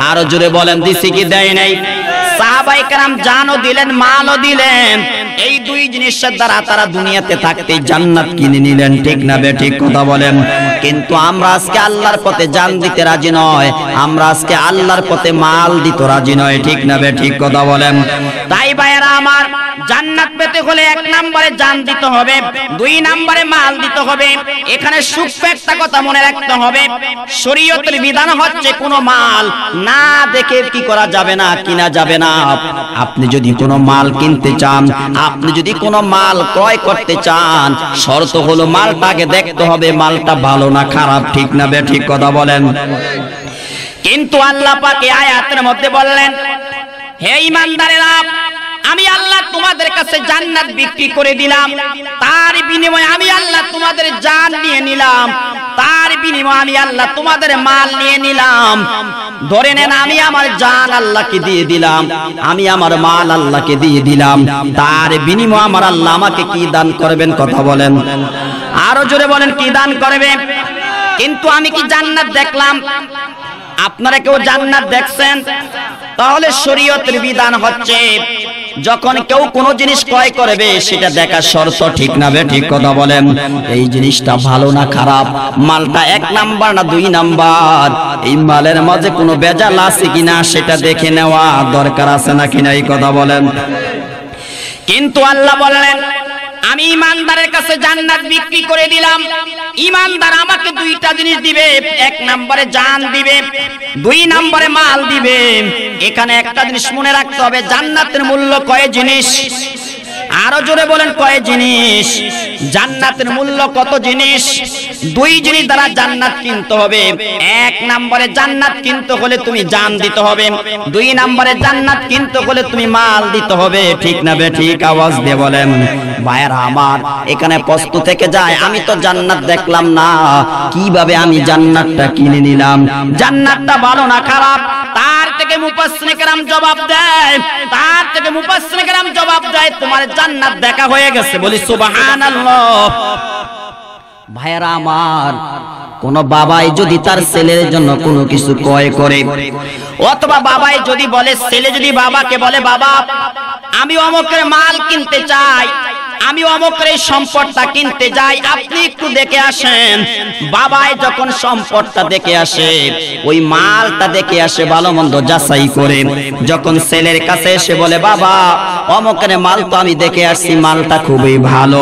আরো জোরে বলেন দিছি কি দেয় নাই আমরা আজকে আল্লাহর পথে মাল দিত রাজি নয় নয় ঠিক না ঠিক কথা বলেন তাই ভাইয়েরা আমার জান্নাত পেতে হলে এক নম্বরে জান দিতে হবে দুই নম্বরে মাল দিতে হবে এখানে সূক্ষ্ম একটা কথা মনে রাখতে হবে শরীয়তের বিধান হচ্ছে কোনো মাল না দেখে কি করা যাবে না কিনা যাবে না আপনি যদি কোনো মাল কিনতে চান আপনি যদি কোনো মাল ক্রয় করতে চান শর্ত হলো মালটাকে দেখতে হবে মালটা ভালো না খারাপ ঠিক না বে ঠিক কথা বলেন কিন্তু আল্লাহ পাক এই আয়াতের মধ্যে বললেন হে ইমানদারেরা আমি আল্লাহ তোমাদের কাছে জান্নাত বিক্রি করে দিলাম তার বিনিময়ে আমি আল্লাহ তোমাদের জান নিয়ে নিলাম তার বিনিময়ে আমি আল্লাহ তোমাদের মাল নিয়ে নিলাম ধরে নেন আমি আমার জান আল্লাহকে দিয়ে দিলাম আমি আমার মাল আল্লাহকে দিয়ে দিলাম তার বিনিময়ে আমার আল্লাহ আমাকে কি দান করবেন কথা বলেন আরো জোরে বলেন কি দান করবে কিন্তু আমি কি জান্নাত দেখলাম আপনারা কেউ জান্নাত দেখছেন তাহলে শরীয়তের বিধান হচ্ছে যখন কেউ কোন জিনিস ক্রয় করবে সেটা দেখা শর্ত ঠিক না বে ঠিক কথা বলেন এই জিনিসটা ভালো না খারাপ মালটা এক নাম্বার না দুই নাম্বার এই মালের মাঝে কোনো বেজাল আছে কিনা সেটা দেখে নেওয়া দরকার আছে না কিনা এই কথা বলেন কিন্তু আল্লাহ বললেন আমি ইমানদারের কাছে জান্নাত বিক্রি করে দিলাম ইমানদার আমাকে দুইটা জিনিস দিবে এক নম্বরে জান দিবে দুই নম্বরে মাল দিবে এখানে একটা জিনিস মনে রাখতে হবে জান্নাতের মূল্য কয় জিনিস আরো জোরে বলেন কয় জিনিস জান্নাতের মূল্য কত জিনিস দুই জিনিস দ্বারা জান্নাত কিনতে হবে এক নম্বরে জান্নাত কিনতে হলে তুমি জান দিতে হবে দুই নম্বরে জান্নাত কিনতে হলে তুমি মাল দিতে হবে ঠিক না বে ঠিক আওয়াজ দিয়ে বলেন ভাইয়ের আমার এখানে পস্তু থেকে যায় আমি তো জান্নাত দেখলাম না কিভাবে আমি জান্নাতটা কিনে নিলাম জান্নাতটা ভালো না খারাপ তার থেকে মুপাসনিকেরাম জবাব দেয় তার থেকে মুপাসনিকেরাম জবাব দেয় তোমার জান্নাত দেখা হয়ে গেছে বলি সুবহানাল্লাহ ভাইরা আমার কোন বাবাই যদি তার ছেলের জন্য কোনো কিছু কয় করে অথবা বাবাই যদি বলে ছেলে যদি বাবাকে বলে বাবা আমি অমুকের মাল কিনতে চাই আমি অমকের এই সম্পদটা কিনতে যাই আপনি একটু দেখে আসেন বাবাই যখন সম্পদটা দেখে আসে ওই মালটা দেখে আসে ভালো মন্দ যাচাই করে যখন ছেলের কাছে এসে বলে বাবা অমকের মাল তো আমি দেখে আসছি মালটা খুবই ভালো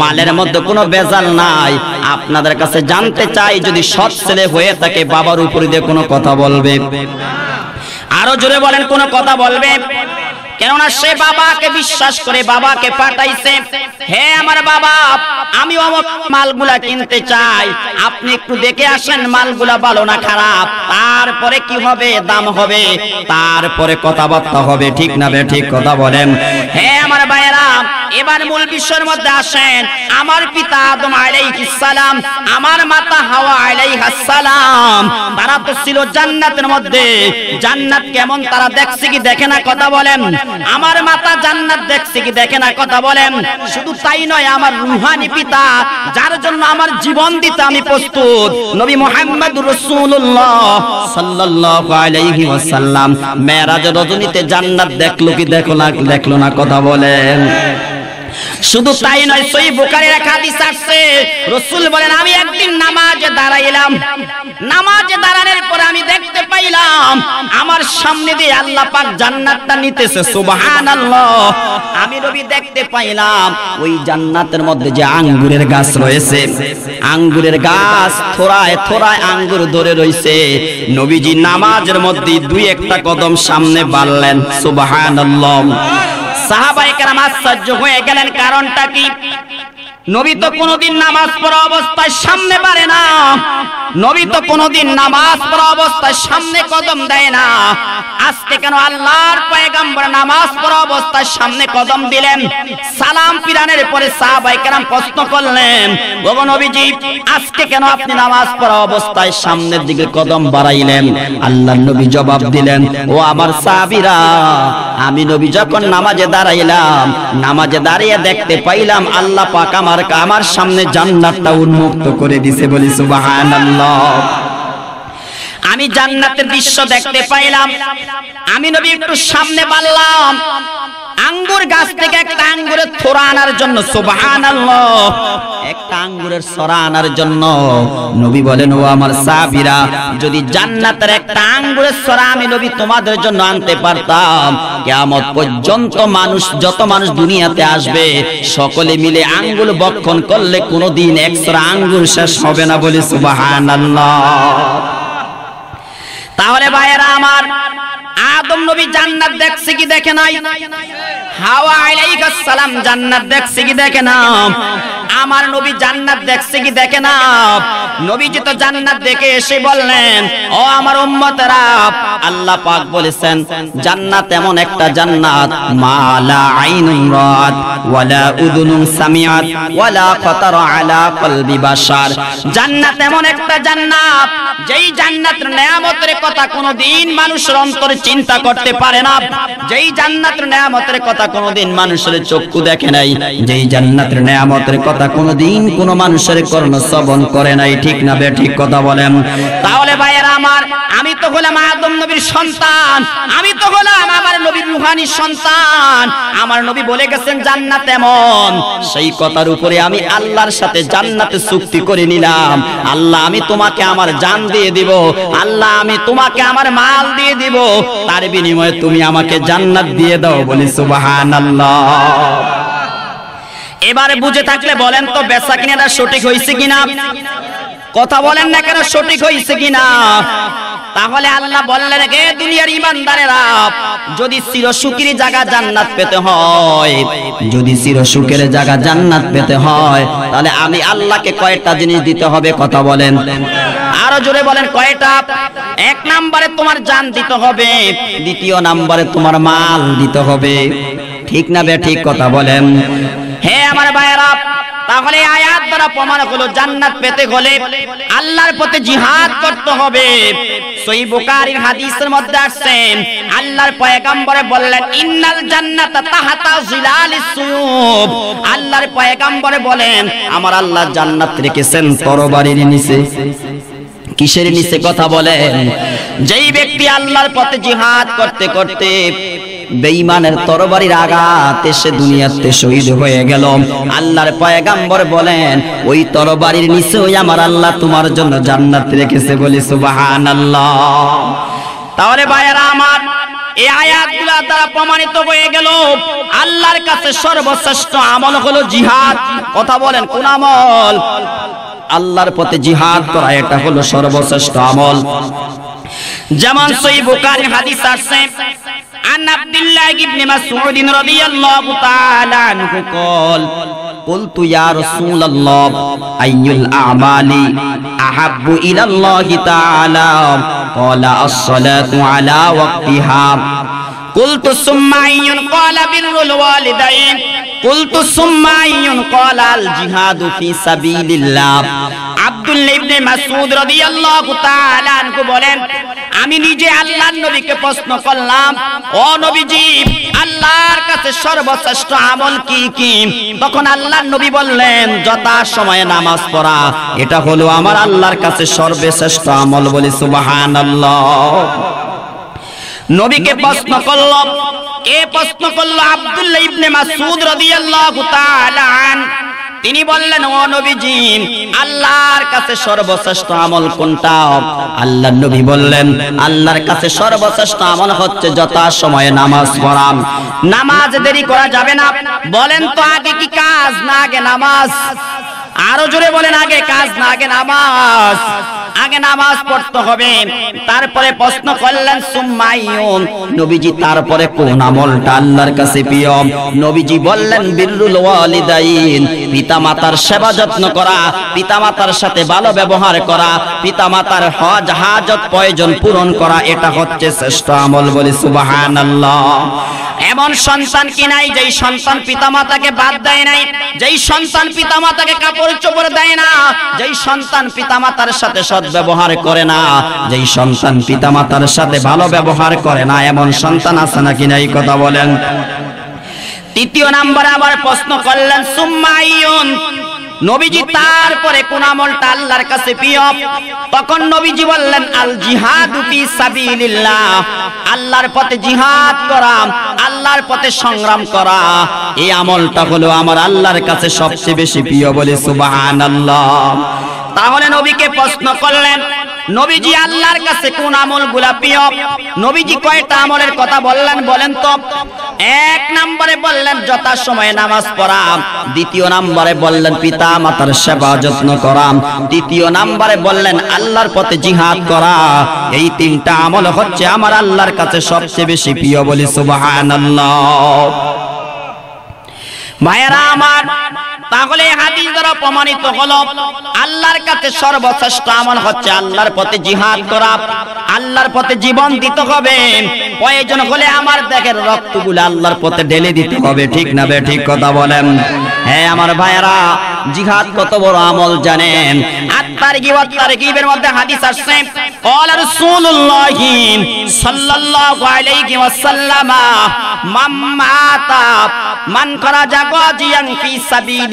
মালের মধ্যে কোনো বেজাল নাই আপনাদের কাছে জানতে চাই যদি সৎ ছেলে হয়ে থাকে বাবার উপরে দিয়ে কোনো কথা বলবে আরো জোরে বলেন কোনো কথা বলবে কেননা সে বাবাকে বিশ্বাস করে বাবাকে পাঠাইছে হে আমার বাবা আমি মালগুলা কিনতে চাই আপনি একটু দেখে আসেন মালগুলা ভালো না খারাপ তারপরে কি হবে দাম হবে তারপরে কথাবার্তা হবে ঠিক না বে ঠিক কথা বলেন হে আমার ভাইয়েরা এবার মূল বিশ্বের মধ্যে আসেন আমার পিতা আদম আলাইহিস সালাম আমার মাতা হাওয়া আলাইহিস সালাম তারা তো ছিল জান্নাতের মধ্যে জান্নাত কেমন তারা দেখছে কি দেখে না কথা বলেন আমার মাতা জান্নাত দেখছে কি দেখে না কথা বলেন শুধু তাই নয় আমার রুহানি পিতা যার জন্য আমার জীবন দিতে আমি প্রস্তুত নবী মোহাম্মদ রাসূলুল্লাহ সাল্লাল্লাহু আলাইহি ওয়াসাল্লাম মেরাজ রজনীতে জান্নাত দেখলো কি দেখো না দেখলো না কথা বলেন শুধু তাই নয় সই বোকারের এক হাদিস আসছে রসুল বলেন আমি একদিন নামাজে দাঁড়াইলাম নামাজে দাঁড়ানোর পর আমি দেখতে পাইলাম আমার সামনে দিয়ে আল্লাহ পাক জান্নাতটা নিতেছে সুবহানাল্লাহ আমি নবী দেখতে পাইলাম ওই জান্নাতের মধ্যে যে আঙ্গুরের গাছ রয়েছে আঙ্গুরের গাছ থোরায় থোরায় আঙ্গুর ধরে রইছে নবীজি নামাজের মধ্যে দুই একটা কদম সামনে বাড়লেন সুবহানাল্লাহ সাহাবাই কেরাম আশ্চর্য হয়ে গেলেন কারণটা কি নবী তো কোনদিন নামাজ পড়া অবস্থায় সামনে পারে না নবী তো কোনদিন নামাজ পড়া অবস্থায় সামনে কদম দেয় না আজকে কেন আল্লাহর পয়গম্বর নামাজ পড়া অবস্থায় সামনে কদম দিলেন সালাম পিরানের পরে সাহাবাই কেরাম প্রশ্ন করলেন গো নবীজি আজকে কেন আপনি নামাজ পড়া অবস্থায় সামনের দিকে কদম বাড়াইলেন আল্লাহর নবী জবাব দিলেন ও আমার সাহাবীরা আমি নবী যখন নামাজে দাঁড়াইলাম নামাজে দাঁড়িয়ে দেখতে পাইলাম আল্লাহ পাক আমার আমার আমার সামনে জান্নাতটা উন্মুক্ত করে দিছে বলি সুবহানাল্লাহ আমি জান্নাতের দৃশ্য দেখতে পাইলাম আমি নবী একটু সামনে বাড়লাম আঙ্গুর গাছ থেকে একটা আঙ্গুরের থোড়া আনার জন্য সুবহানাল্লাহ একটা আঙ্গুরের সরা আনার জন্য নবী বলেন ও আমার সাবিরা যদি জান্নাতের একটা আঙ্গুরের সরা আমি নবী তোমাদের জন্য আনতে পারতাম কেমন পর্যন্ত মানুষ যত মানুষ দুনিয়াতে আসবে সকলে মিলে আঙ্গুল বক্ষণ করলে কোনোদিন এক সরা আঙ্গুর শেষ হবে না বলে সুবহানাল্লাহ তাহলে ভাইয়েরা আমার আদম নবী জান্নাত দেখছে কি দেখে নাই হাওয়া আলাইহিস সালাম জান্নাত দেখছে কি দেখে না আমার নবী জান্নাত দেখছে কি দেখে না নবীজি তো জান্নাত দেখে এসে বললেন ও আমার উম্মতেরা আল্লাহ পাক বলেছেন জান্নাত এমন একটা জান্নাত মালা আইনুন রাত ওয়ালা উযুনুন সামিআত ওয়ালা খাতার আলা কলবি বাশার জান্নাত এমন একটা জান্নাত যেই জান্নাতের নিয়ামতের কথা কোনোদিন মানুষের অন্তরে চিন্তা করতে পারে না যেই জান্নাতের নিয়ামতের কথা কোনোদিন মানুষের চক্ষু দেখে নাই যেই জান্নাতের নিয়ামতের কথা কোনোদিন কোনো মানুষের কর্ণ শ্রবণ করে নাই ঠিক না বে ঠিক কথা বলেন তাহলে ভাইয়েরা আমার আমি তো হলাম আদম নবীর সন্তান আমি তো হলাম আমার নবীর রুহানি সন্তান আমার নবী বলে গেছেন জান্নাত এমন সেই কথার উপরে আমি আল্লাহর সাথে জান্নাতে চুক্তি করে নিলাম আল্লাহ আমি তোমাকে আমার জান দিয়ে দিব আল্লাহ আমি তোমাকে আমার মাল দিয়ে দিব তার বিনিময়ে তুমি আমাকে জান্নাত দিয়ে দাও বলি সুবহানাল্লাহ এবারে বুঝে থাকলে বলেন তো বেচা কিনাটা সঠিক হয়েছে কিনা কথা বলেন না কেন সঠিক হয়েছে কিনা তাহলে আল্লাহ বললেন কে দুনিয়ার ইমানদারেরা যদি চিরসুখের জায়গা জান্নাত পেতে হয় যদি চিরসুখের জায়গা জান্নাত পেতে হয় তাহলে আমি আল্লাহকে কয়টা জিনিস দিতে হবে কথা বলেন আরো জোরে বলেন কয়টা এক নম্বরে তোমার জান দিতে হবে দ্বিতীয় নম্বরে তোমার মাল দিতে হবে ঠিক না বে ঠিক কথা বলেন হে আমার ভাইয়েরা তাহলে আয়াত দ্বারা প্রমাণ হলো জান্নাত পেতে গেলে আল্লাহর পথে জিহাদ করতে হবে সহি বুখারীর হাদিসের মধ্যে আসছে আল্লাহর পয়গাম্বরে বললেন ইন্নাল জান্নাত তাহাতা জিলালিস সুয়ুব আল্লাহর পয়গাম্বরে বলেন আমার আল্লাহ জান্নাত রেখেছেন তরবারির নিচে কিসের নিচে কথা বলেন যেই ব্যক্তি আল্লাহর পথে জিহাদ করতে করতে বেঈমানের তরবারির আঘাত সে দুনিয়াতে শহীদ হয়ে গেল আল্লাহর পয়গাম্বর বলেন ওই তরবারির নিচেই আমার আল্লাহ তোমার জন্য জান্নাত রেখেছে বলি সুবহানাল্লাহ তাহলে ভাইয়েরা আমার এই আয়াতগুলা দ্বারা প্রমাণিত হয়ে গেল আল্লাহর কাছে সর্বশ্রেষ্ঠ আমল হলো জিহাদ কথা বলেন কোন আমল আল্লাহর পথে জিহাদ করা এটা হলো সর্বশ্রেষ্ঠ আমল যেমন সহি বুকারি হাদিস আসছে عن عبد الله بن مسعود رضي الله تعالى عنه قال قلت يا رسول الله أي الأعمال أحب إلى الله تعالى قال الصلاة على وقتها قلت ثم أي قال بر الوالدين কুলতু সুম্মাইয়ুন ক্বালাল জিহাদু ফি সাবিলিল্লাহ ইবনে মাসউদ রাদিয়াল্লাহু তাআলা বলেন আমি নিজে আল্লাহর নবীকে প্রশ্ন করলাম ও নবীজি আল্লাহর কাছে সর্বশ্রেষ্ঠ আমল কি কি তখন আল্লাহর নবী বললেন যথা সময়ে নামাজ পড়া এটা হলো আমার আল্লাহর কাছে সর্বশ্রেষ্ঠ আমল বলে সুবহানাল্লাহ নবীকে প্রশ্ন করলাম এ প্রশ্ন করল আব্দুল্লাহ ইবনে মাসুদ রাদিয়াল্লাহু তাআলা তিনি বললেন ও নবীজি আল্লাহর কাছে সর্বশ্রেষ্ঠ আমল কোনটা আল্লাহ নবী বললেন আল্লাহর কাছে সর্বশ্রেষ্ঠ আমল হচ্ছে যথা সময়ে নামাজ পড়া নামাজ দেরি করা যাবে না বলেন তো আগে কি কাজ না আগে নামাজ আরো জোরে বলেন আগে কাজ না আগে নামাজ আগে নামাজ পড়তে হবে তারপরে প্রশ্ন করলেন সুম্মাইয়ুন নবীজি তারপরে কোন আমলটা আল্লাহর কাছে প্রিয় নবীজি বললেন বিররুল ওয়ালিদাইন পিতামাতার সেবা যত্ন করা পিতামাতার সাথে ভালো ব্যবহার করা পিতামাতার হজ হাজত প্রয়োজন পূরণ করা এটা হচ্ছে শ্রেষ্ঠ আমল বলি সুবহানাল্লাহ এমন সন্তান কি নাই যেই সন্তান পিতামাতাকে বাদ দেয় নাই যেই সন্তান পিতামাতাকে কাপড় চোপড় দেয় না যেই সন্তান পিতামাতার সাথে সদ ব্যবহার করে না যেই সন্তান পিতা মাতার সাথে ভালো ব্যবহার করে না এমন সন্তান আছে নাকি না এই কথা বলেন তৃতীয় নাম্বার আবার প্রশ্ন করলেন সুম্মায়ুন নবীজি তারপরে কোন আমলটা আল্লাহর কাছে প্রিয় তখন নবীজি বললেন আল জিহাদু ফি সাবিলিল্লাহ আল্লাহর পথে জিহাদ করা আল্লাহর পথে সংগ্রাম করা এই আমলটা হলো আমার আল্লাহর কাছে সবচেয়ে বেশি প্রিয় বলে সুবহানাল্লাহ তাহলে নবীকে প্রশ্ন করলেন নবীজি আল্লাহর কাছে কোন আমল গুলা প্রিয় নবীজি কয়টা আমলের কথা বললেন বলেন তো এক নম্বরে বললেন যথা সময়ে নামাজ পড়া দ্বিতীয় নম্বরে বললেন পিতা মাতার সেবা যত্ন করা তৃতীয় নম্বরে বললেন আল্লাহর পথে জিহাদ করা এই তিনটা আমল হচ্ছে আমার আল্লাহর কাছে সবচেয়ে বেশি প্রিয় বলি সুবহানাল্লাহ ভাইয়েরা আমার তাহলে হাদিস দ্বারা প্রমাণিত হলো আল্লাহর কাছে সর্বশ্রেষ্ঠ আমল হচ্ছে আল্লাহর পথে জিহাদ করা আল্লাহর পথে জীবন দিতে হবে প্রয়োজন হলে আমার দেখের রক্তগুলো আল্লাহর পথে ঢেলে দিতে হবে ঠিক না বে ঠিক কথা বলেন হ্যাঁ আমার ভাইরা জিহাদ কত বড় আমল জানেন আত্মার কি আত্মার কিবের মধ্যে হাদিস আসছে قال رسول الله صلى الله عليه وسلم من مات من خرج غازيا في سبيل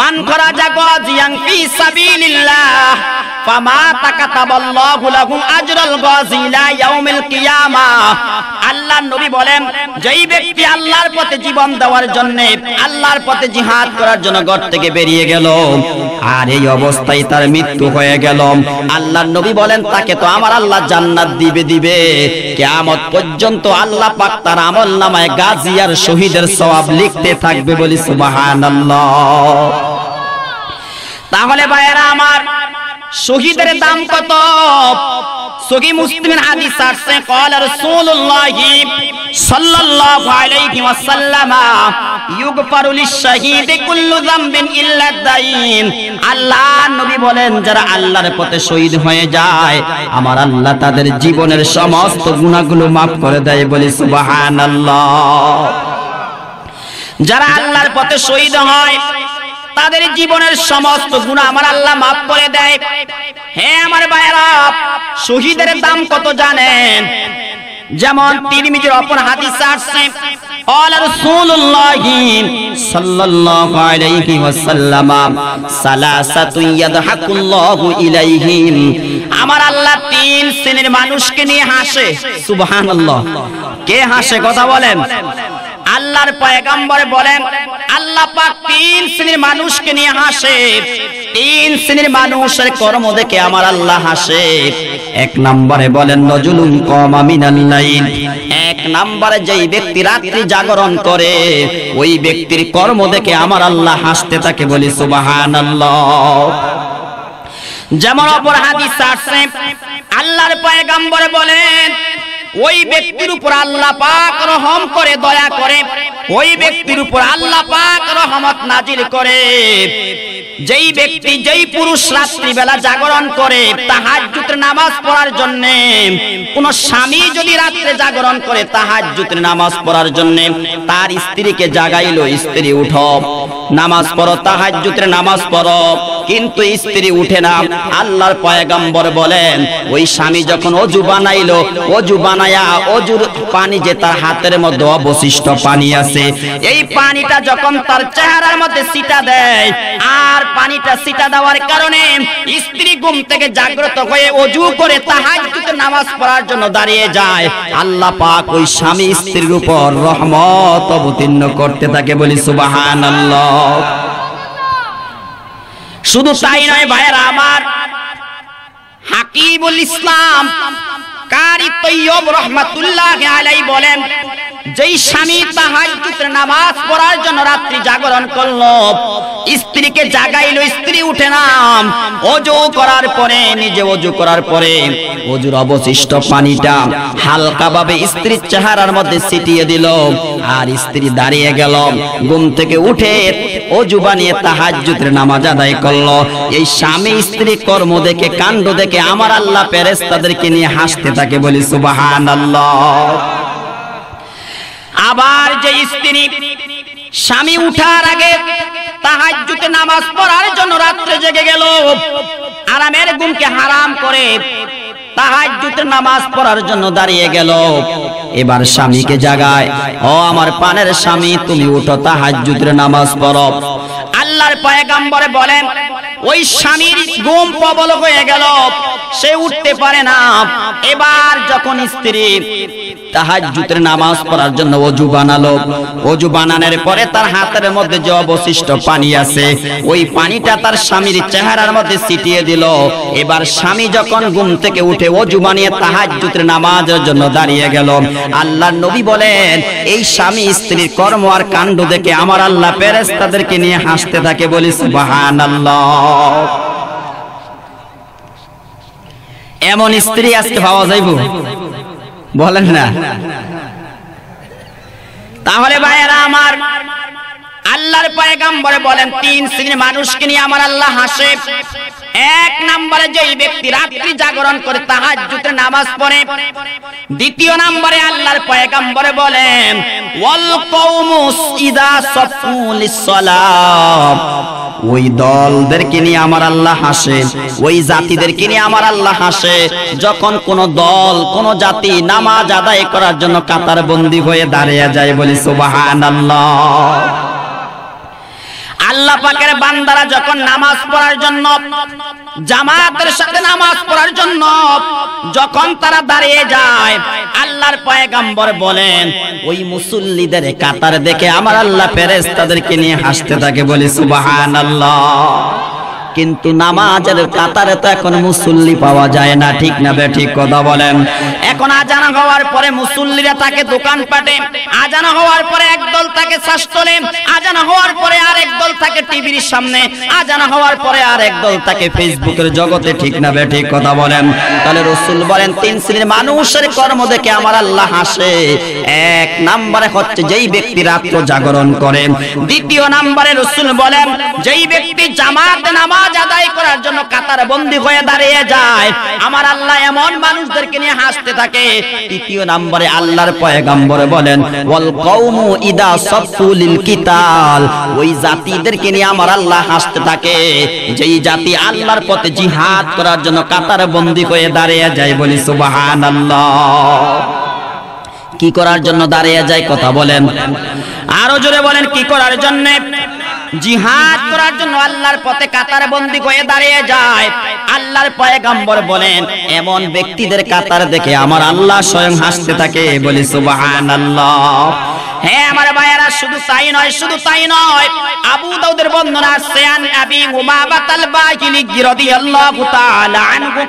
মান করা জিয়াং ফি সাবিলিল্লাহ ফামা তাকাতাবাল্লাহু লাহু আজরাল গাজিলা ইয়াউমিল কিয়ামা আল্লাহ নবী বলেন যেই ব্যক্তি আল্লাহর পথে জীবন দেওয়ার জন্য আল্লাহর পথে জিহাদ করার জন্য ঘর থেকে বেরিয়ে গেল আর এই অবস্থায় তার মৃত্যু হয়ে গেল আল্লাহর নবী বলেন তাকে তো আমার আল্লাহ জান্নাত দিবে দিবে কিয়ামত পর্যন্ত আল্লাহ পাক তার আমল নামায় গাজী আর শহীদের সওয়াব লিখতে থাকবে বলি সুবহানাল্লাহ তাহলে ভাইয়েরা আমার শহীদের দাম কত সহি মুসলিমের হাদিস আসছে قال رسول الله صلى الله عليه وسلم يغفر للشهيد كل ذنب الا الدين আল্লাহ নবী বলেন যারা আল্লাহর পথে শহীদ হয়ে যায় আমার আল্লাহ তাদের জীবনের সমস্ত গুনাহগুলো maaf করে দেয় বলি সুবহানাল্লাহ যারা আল্লাহর পথে শহীদ হয় তাদের জীবনের সমস্ত গুণ আমার আল্লাহ মাফ করে দেয় হ্যাঁ আমার ভাইরা শহীদের দাম কত জানেন যেমন তিরমিজির অপর হাদিস আসছে قال رسول الله صلى الله عليه وسلم ثلاثه আমার আল্লাহ তিন শ্রেণীর মানুষকে নিয়ে হাসে সুবহানাল্লাহ কে হাসে কথা বলেন আল্লাহর পয়গাম্বর বলেন আল্লাহ পাক তিন শ্রেণীর মানুষকে নিয়ে হাসে তিন শ্রেণীর মানুষের কর্ম দেখে আমার আল্লাহ হাসে এক নম্বরে বলেন নজুলুম কম আমিনাল লাইল এক নম্বরে যেই ব্যক্তি রাত্রি জাগরণ করে ওই ব্যক্তির কর্ম দেখে আমার আল্লাহ হাসতে তাকে বলি সুবহানাল্লাহ যেমন অপর হাদিস আছে আল্লাহর পয়গাম্বর বলেন ওই ব্যক্তির উপর আল্লাহ পাক রহম করে দয়া করে ওই ব্যক্তির উপর আল্লাহ পাক রহমত নাজিল করে যেই ব্যক্তি যেই পুরুষ রাত্রিবেলা জাগরণ করে তাহাজ্জুদের নামাজ পড়ার জন্য কোন স্বামী যদি রাত্রে জাগরণ করে তাহাজ্জুদের নামাজ পড়ার জন্য তার স্ত্রীকে জাগাইলো স্ত্রী উঠো নামাজ পড়ো তাহাজুতের নামাজ পড়ো কিন্তু স্ত্রী উঠে না আল্লাহর পয়গম্বর বলেন ওই স্বামী যখন অজু বানাইল অজু বানায়া অজুর পানি যে তার হাতের মধ্যে অবশিষ্ট পানি আছে এই পানিটা যখন তার চেহারার মধ্যে সিটা দেয় আর পানিটা সিটা দেওয়ার কারণে স্ত্রী ঘুম থেকে জাগ্রত হয়ে অজু করে তাহাজুতের নামাজ পড়ার জন্য দাঁড়িয়ে যায় আল্লাহ পাক ওই স্বামী স্ত্রীর উপর রহমত অবতীর্ণ করতে থাকে বলি সুবাহান আল্লাহ হক শুধু তাই নয় ভাইরা আমার হাকিবুল ইসলাম কারি তৈয়ব রহমাতুল্লাহ আলাই বলেন যেই স্বামী তাহাজ্জুদের নামাজ পড়ার জন্য রাত্রি জাগরণ করলো স্ত্রীকে জাগাইল স্ত্রী উঠে নাম ওযু করার পরে নিজে ওযু করার পরে ওযুর অবশিষ্ট পানিটা হালকাভাবে স্ত্রীর চেহারার মধ্যে ছিটিয়ে দিল আর স্ত্রী দাঁড়িয়ে গেল ঘুম থেকে উঠে ওযু বানিয়ে তাহাজ্জুদের নামাজ আদায় করলো এই স্বামী স্ত্রী কর্ম দেখে কাণ্ড দেখে আমার আল্লাহ ফেরেশতাদেরকে নিয়ে হাসতে থাকে বলি সুবহানাল্লাহ আবার যে স্ত্রী স্বামী উঠার আগে তাহাজ্জুতে নামাজ পড়ার জন্য রাত্রে জেগে গেল আরামের গুমকে হারাম করে তাহাজ্জুতে নামাজ পড়ার জন্য দাঁড়িয়ে গেল এবার স্বামীকে জাগায় ও আমার পানের স্বামী তুমি উঠো তাহাজ্জুতের নামাজ পড়ো আল্লাহর পয়গাম্বরে বলেন ওই স্বামীর ঘুম প্রবল হয়ে গেল সে উঠতে পারে না এবার যখন স্ত্রী তাহাজ্জুদের নামাজ পড়ার জন্য ওযু বানালো ওযু বানানোর পরে তার হাতের মধ্যে যে অবশিষ্ট পানি আছে ওই পানিটা তার স্বামীর চেহারার মধ্যে ছিটিয়ে দিল এবার স্বামী যখন ঘুম থেকে উঠে ওযু বানিয়ে তাহাজ্জুদের নামাজের জন্য দাঁড়িয়ে গেল আল্লাহর নবী বলেন এই স্বামী স্ত্রীর কর্ম আর কাণ্ড দেখে আমার আল্লাহ ফেরেশতাদেরকে নিয়ে হাসতে থাকে তাকে বলি সুবাহান এমন স্ত্রী আজকে পাওয়া যাইব বলেন না তাহলে ভাইয়েরা আমার আল্লাহর পয়গাম্বর বলেন তিন শ্রেণীর মানুষকে নিয়ে আমার আল্লাহ হাসে এক নম্বরে যে ব্যক্তি রাত্রি জাগরণ করে তাহাজ্জুদে নামাজ পড়ে দ্বিতীয় নম্বরে আল্লাহর পয়গাম্বর বলেন ওয়াল কওমুস ইদা সাফু সালাম ওই দলদেরকে নিয়ে আমার আল্লাহ হাসে ওই জাতিদেরকে নিয়ে আমার আল্লাহ হাসে যখন কোন দল কোন জাতি নামাজ আদায় করার জন্য কাতার বন্দী হয়ে দাঁড়িয়ে যায় বলি সুবহানাল্লাহ আল্লাহ পাকের বান্দারা যখন নামাজ পড়ার জন্য জামাতের সাথে নামাজ পড়ার জন্য যখন তারা দাঁড়িয়ে যায় আল্লাহর পয়গাম্বর বলেন ওই মুসল্লিদের কাতার দেখে আমার আল্লাহ ফেরেশতাদেরকে নিয়ে হাসতে থাকে বলে সুবহানাল্লাহ কিন্তু নামাজের কাতারে তো এখন মুসল্লি পাওয়া যায় না ঠিক না বে ঠিক কথা বলেন এখন আজান হওয়ার পরে মুসল্লিরা তাকে দোকান পাটে আজান হওয়ার পরে একদল তাকে শাসতলে আজান হওয়ার পরে আর একদল তাকে টিভির সামনে আজান হওয়ার পরে আর একদল তাকে ফেসবুকের জগতে ঠিক না বে ঠিক কথা বলেন তাহলে রসুল বলেন তিন শ্রেণীর মানুষের কর্ম দেখে আমার আল্লাহ হাসে এক নম্বরে হচ্ছে যেই ব্যক্তি রাত্র জাগরণ করেন দ্বিতীয় নম্বরে রসুল বলেন যেই ব্যক্তি জামাত নামাজ আদায় করার জন্য কাতার বন্দী হয়ে দাঁড়িয়ে যায় আমার আল্লাহ এমন মানুষদেরকে নিয়ে হাসতে থাকে তৃতীয় নম্বরে আল্লাহর বলেন ওয়াল ইদা কিতাল ওই জাতিদেরকে নিয়ে আমার আল্লাহ হাসতে থাকে যেই জাতি আল্লাহর পথে জিহাদ করার জন্য বন্দী হয়ে দাঁড়িয়ে যায় বলি সুবহানাল্লাহ কি করার জন্য দাঁড়িয়ে যায় কথা বলেন আরো জোরে বলেন কি করার জন্য জিহাদ করার জন্য আল্লাহর পথে কাতার বন্দি হয়ে দাঁড়িয়ে যায় আল্লাহর পয়গাম্বর বলেন এমন ব্যক্তিদের কাতার দেখে আমার আল্লাহ স্বয়ং হাসতে থাকে বলি সুবহানাল্লাহ হ্যাঁ আমার ভাইয়ারা শুধু তাই নয় শুধু তাই নয় আবু দাউদের বর্ণনা আছে আবি উমামা আল বাহিলি রাদিয়াল্লাহু তাআলা আনহু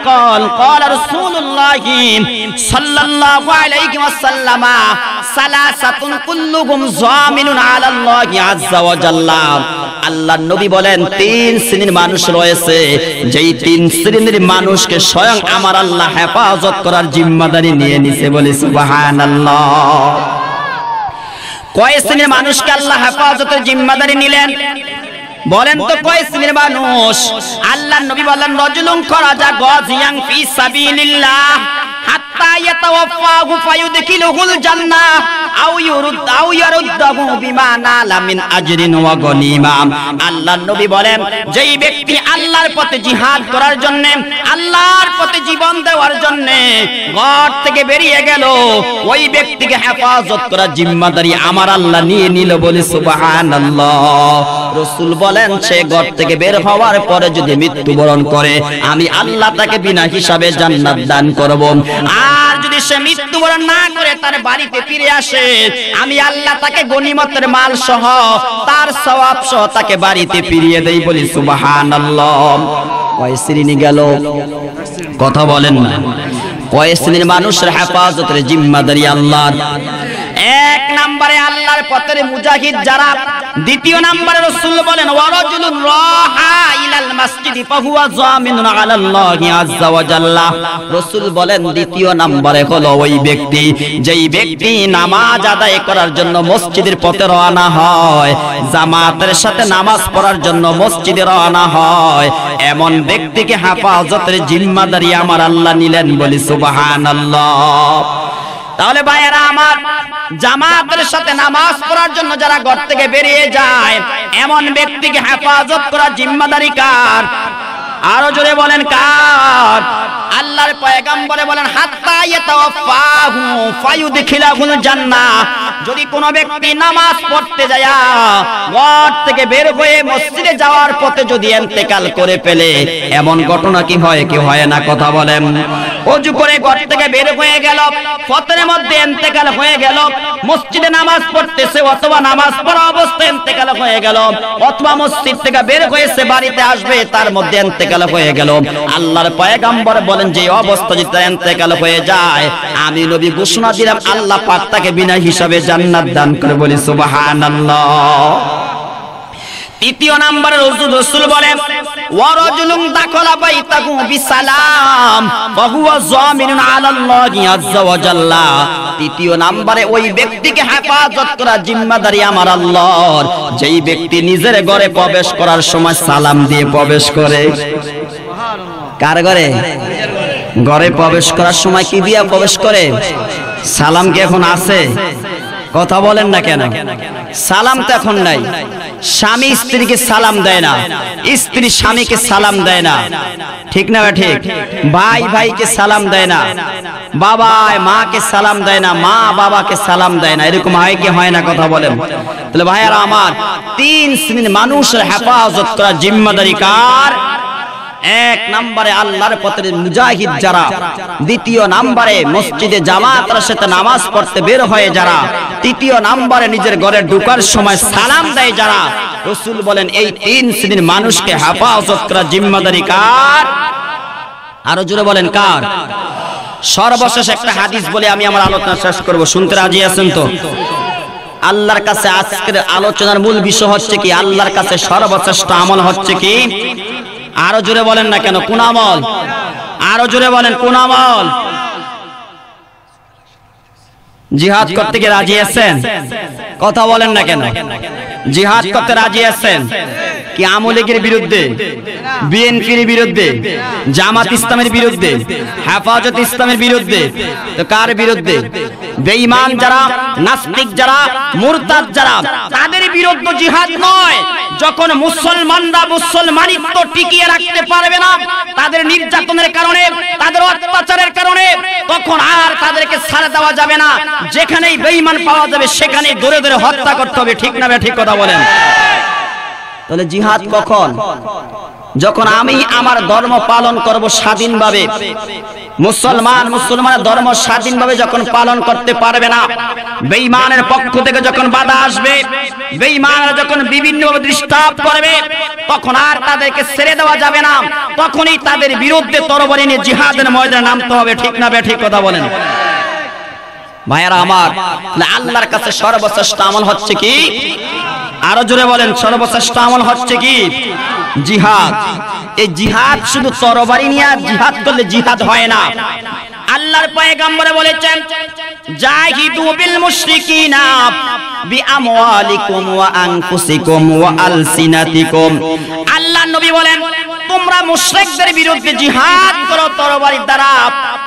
কুল্লুহুম আযজা আল্লাহ নবী বলেন তিন শ্রেণীর মানুষ রয়েছে যেই তিন শ্রেণীর মানুষকে স্বয়ং আমার আল্লাহ হেফাজত করার জিম্মাদারি নিয়ে নিছে বলে সুবহানাল্লাহ কয় শ্রেণীর মানুষকে আল্লাহ হেফাজতের জিম্মাদারি নিলেন বলেন তো কয় শ্রেণীর মানুষ আল্লাহ নবী বলেন রজুলুম করা যা গজিয়াং ফি ওই হেফাজত করার জিম্মাদারি আমার আল্লাহ নিয়ে নিল বলে সুবহানাল্লাহ রসুল বলেন সে ঘর থেকে বের হওয়ার পরে যদি মৃত্যুবরণ করে আমি আল্লাহ তাকে বিনা হিসাবে জান্নাত দান করব আর যদি সে মৃত্যুবরণ না করে তার বাড়িতে ফিরে আসে আমি আল্লাহ তাকে গনিমতের মাল সহ তার সওয়াব সহ তাকে বাড়িতে ফিরিয়ে দেই বলি সুবাহান শ্রেণী গেল কথা বলেন না কয়েক শ্রেণীর মানুষের হেফাজতের জিম্মাদারি আল্লাহ এক নাম্বারে আল্লাহর পথের মুজাহিদ যারা দ্বিতীয় নাম্বারে রাসূল বলেন ওয়ারাজুলুন রাহা ইলাল মাসজিদি ফাহুয়া জামিনুন আলাল্লাহি আযজা ওয়া জাল্লা রাসূল বলেন দ্বিতীয় নাম্বারে হলো ওই ব্যক্তি যেই ব্যক্তি নামাজ আদায় করার জন্য মসজিদের পথে রওনা হয় জামাতের সাথে নামাজ পড়ার জন্য মসজিদে রওনা হয় এমন ব্যক্তিকে হেফাজতের জিম্মাদারি আমার আল্লাহ নিলেন বলি সুবহানাল্লাহ তাহলে ভাইয়েরা আমার জামাতের সাথে নামাজ পড়ার জন্য যারা ঘর থেকে বেরিয়ে যায় এমন ব্যক্তিকে হেফাজত করার জিম্মাদারি কার আরো জোরে বলেন কার আল্লাহর পয়গাম্বরে বলেন যদি ব্যক্তি নামাজ পড়তে যায় ঘর থেকে বের হয়ে মসজিদে যাওয়ার পথে যদি করে এমন ঘটনা কি হয় কি হয় না কথা বলেন অজু করে ঘর থেকে বের হয়ে গেল মধ্যে ইন্তেকাল হয়ে গেল মসজিদে নামাজ পড়তেছে অথবা নামাজ পড়া অবস্থায় ইন্তেকাল হয়ে গেল অথবা মসজিদ থেকে বের হয়েছে বাড়িতে আসবে তার মধ্যে ইন্তেকাল হয়ে গেল আল্লাহর পয়গাম্বর বলে করেন যে অবস্থা যদি এতেকাল হয়ে যায় আমি নবী ঘোষণা দিলাম আল্লাহ পাক তাকে বিনা হিসাবে জান্নাত দান করে বলি সুবহানাল্লাহ তৃতীয় নম্বরে রসুল রসুল বলেন দাখালা বিসালাম আলাল্লাহি ওয়া জাল্লা তৃতীয় নম্বরে ওই ব্যক্তিকে হেফাজত করা জিম্মাদারি আমার আল্লাহর যেই ব্যক্তি নিজের ঘরে প্রবেশ করার সময় সালাম দিয়ে প্রবেশ করে কার ঘরে ঘরে প্রবেশ করার সময় কি দিয়া প্রবেশ করে সালাম কি এখন আছে কথা বলেন না কেন সালাম তো এখন নাই স্বামী স্ত্রীকে সালাম দেয় না স্ত্রী স্বামীকে সালাম দেয় না ঠিক না ঠিক ভাই ভাইকে সালাম দেয় না বাবা মাকে সালাম দেয় না মা বাবাকে সালাম দেয় না এরকম হয় কি হয় না কথা বলেন তাহলে ভাইয়ারা আমার তিন শ্রেণীর মানুষের হেফাজত করার জিম্মাদারি কার এক নম্বরে আল্লাহর পথের মুজাহিদ যারা দ্বিতীয় নম্বরে মসজিদে জামাতের সাথে নামাজ পড়তে বের হয়ে যারা তৃতীয় নম্বরে নিজের ঘরে ঢুকার সময় সালাম দেয় যারা রসুল বলেন এই তিন শ্রেণীর মানুষকে হাফাজত করা জিম্মাদারি কার আরো জোরে বলেন কার সর্বশেষ একটা হাদিস বলে আমি আমার আলোচনা শেষ করব শুনতে রাজি আছেন তো আল্লাহর কাছে আজকের আলোচনার মূল বিষয় হচ্ছে কি আল্লাহর কাছে সর্বশ্রেষ্ঠ আমল হচ্ছে কি আরো জোরে বলেন না কেন কোন আমল আরো জোরে বলেন কোন আমল জিহাদ করতে গিয়ে রাজি আছেন কথা বলেন না কেন জিহাদ করতে রাজি আছেন কি আমলেকের বিরুদ্ধে বিএনপির বিরুদ্ধে জামাত ইসলামের বিরুদ্ধে হেফাজত ইসলামের বিরুদ্ধে কার বিরুদ্ধে বেঈমান যারা নাস্তিক যারা মুরতাদ যারা তাদের বিরুদ্ধে জিহাদ নয় যখন মুসলমানরা মুসলমানিত্ব টিকিয়ে রাখতে পারবে না তাদের নির্যাতনের কারণে তাদের অত্যাচারের কারণে তখন আর তাদেরকে ছাড়ে দেওয়া যাবে না যেখানেই বেঈমান পাওয়া যাবে সেখানেই দূরে দূরে হত্যা করতে হবে ঠিক না ঠিক কথা বলেন তাহলে জিহাদ কখন যখন আমি আমার ধর্ম পালন করব স্বাধীনভাবে মুসলমান মুসলমানের ধর্ম স্বাধীনভাবে যখন পালন করতে পারবে না বেঈমানের পক্ষ থেকে যখন বাধা আসবে বেঈমানরা যখন বিভিন্নভাবে দৃষ্টাপ করবে তখন আর তাদেরকে ছেড়ে দেওয়া যাবে না তখনই তাদের বিরুদ্ধে তরবারি নিয়ে জিহাদের ময়দানে নামতে হবে ঠিক না বে ঠিক কথা বলেন ভাইয়ারা আমার আল্লাহর কাছে সর্বশ্রেষ্ঠ আমল হচ্ছে কি আরো জোরে বলেন সর্বশ্রেষ্ঠ আমল হচ্ছে কি জিহাদ এই জিহাদ শুধু তরবারি নিয়ে জিহাদ করলে জিহাদ হয় না আল্লাহর পয়গম্বরে বলেছেন জাহিদু বিল মুশরিকিনা বিআমওয়ালিকুম ওয়া আনফুসিকুম ওয়া আলসিনাতিকুম আল্লাহ নবী বলেন তোমরা মুশরিকদের বিরুদ্ধে জিহাদ করো তরবারি দ্বারা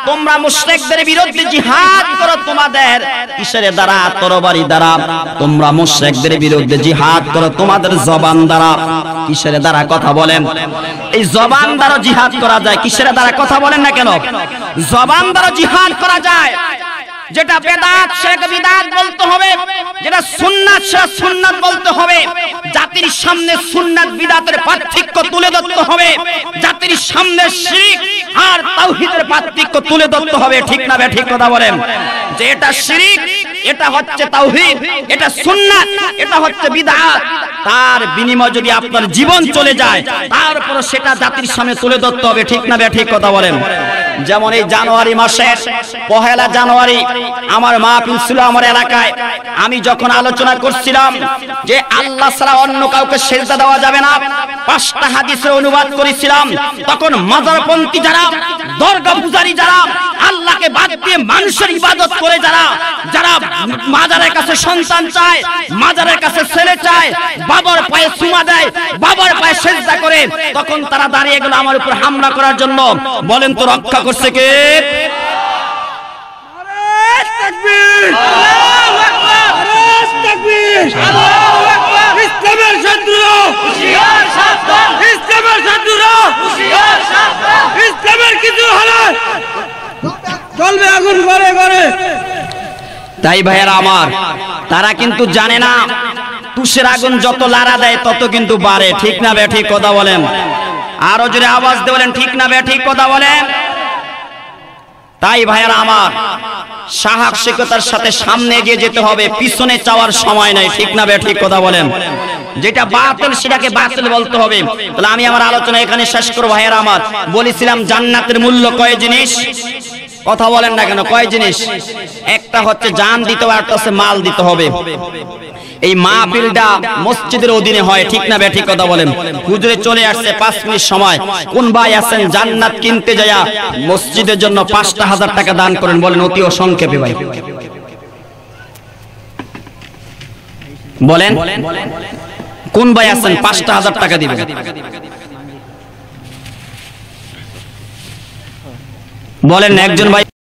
তোমরা মুশরিকদের বিরুদ্ধে জিহাদ করো তোমাদের কিসের দ্বারা তরবারি দ্বারা তোমরা মুশরিকদের বিরুদ্ধে জিহাদ করো তোমাদের জবান দ্বারা কিসের দ্বারা কথা বলেন এই জবান দ্বারা জিহাদ করা যায় কিসের দ্বারা কথা বলেন না কেন জবান দ্বারা জিহাদ করা যায় যেটা বেদাত সেটাকে বিদাত বলতে হবে যেটা সুন্নাত সেটা সুন্নাত বলতে হবে জাতির সামনে সুন্নাত বিদাতের পার্থক্য তুলে ধরতে হবে জাতির সামনে শিরিক আর তাওহীদের পার্থক্য তুলে ধরতে হবে ঠিক না বে ঠিক কথা বলেন যে এটা শিরিক এটা হচ্ছে তাওহীদ এটা সুন্নাত এটা হচ্ছে বিদাত তার বিনিময় যদি আপনার জীবন চলে যায় তারপর সেটা জাতির সামনে তুলে ধরতে হবে ঠিক না বে ঠিক কথা বলেন যেমন এই জানুয়ারি মাসের পহেলা জানুয়ারি আমার মা ছিল আমার এলাকায় আমি যখন আলোচনা করছিলাম যে আল্লাহ ছাড়া অন্য কাউকে সেজদা দেওয়া যাবে না পাঁচটা হাদিসের অনুবাদ করেছিলাম তখন মাদারপন্থী যারা দর্গা পূজারি যারা আল্লাহকে বাদ দিয়ে মানুষের ইবাদত করে যারা যারা মাজারের কাছে সন্তান চায় মাজারের কাছে ছেলে চায় বাবার পায়ে সুমা দেয় বাবার পায়ে সেজদা করে তখন তারা দাঁড়িয়ে গেল আমার উপর হামলা করার জন্য বলেন তো রক্ষা করছে কে তাই ভাইয়ের আমার তারা কিন্তু জানে না তুষের আগুন যত লারা দেয় তত কিন্তু বাড়ে ঠিক না বে ঠিক কথা বলেন আরো জোরে আওয়াজ দেবেন বলেন ঠিক না বে ঠিক কথা বলেন তাই ভাইয়ারা আমার সাহসিকতার সাথে সামনে এগিয়ে যেতে হবে পিছনে চাওয়ার সময় নাই ঠিক না বে ঠিক কথা বলেন যেটা বাতিল সেটাকে বাতিল বলতে হবে তাহলে আমি আমার আলোচনা এখানে শেষ করবো ভাইয়ারা আমার বলেছিলাম জান্নাতের মূল্য কয় জিনিস কথা বলেন না কেন কয় জিনিস একটা হচ্ছে জান দিতে হবে একটা হচ্ছে মাল দিতে হবে এই মাহফিলটা মসজিদের অধীনে হয় ঠিক না ব্যাঠিক কথা বলেন হুজুরে চলে আসছে পাঁচ মিনিট সময় কোন ভাই আছেন জান্নাত কিনতে যায়া মসজিদের জন্য পাঁচটা হাজার টাকা দান করেন বলেন অতি অসংক্ষেপে ভাই বলেন কোন ভাই আছেন পাঁচটা হাজার টাকা দিবেন বলেন একজন ভাই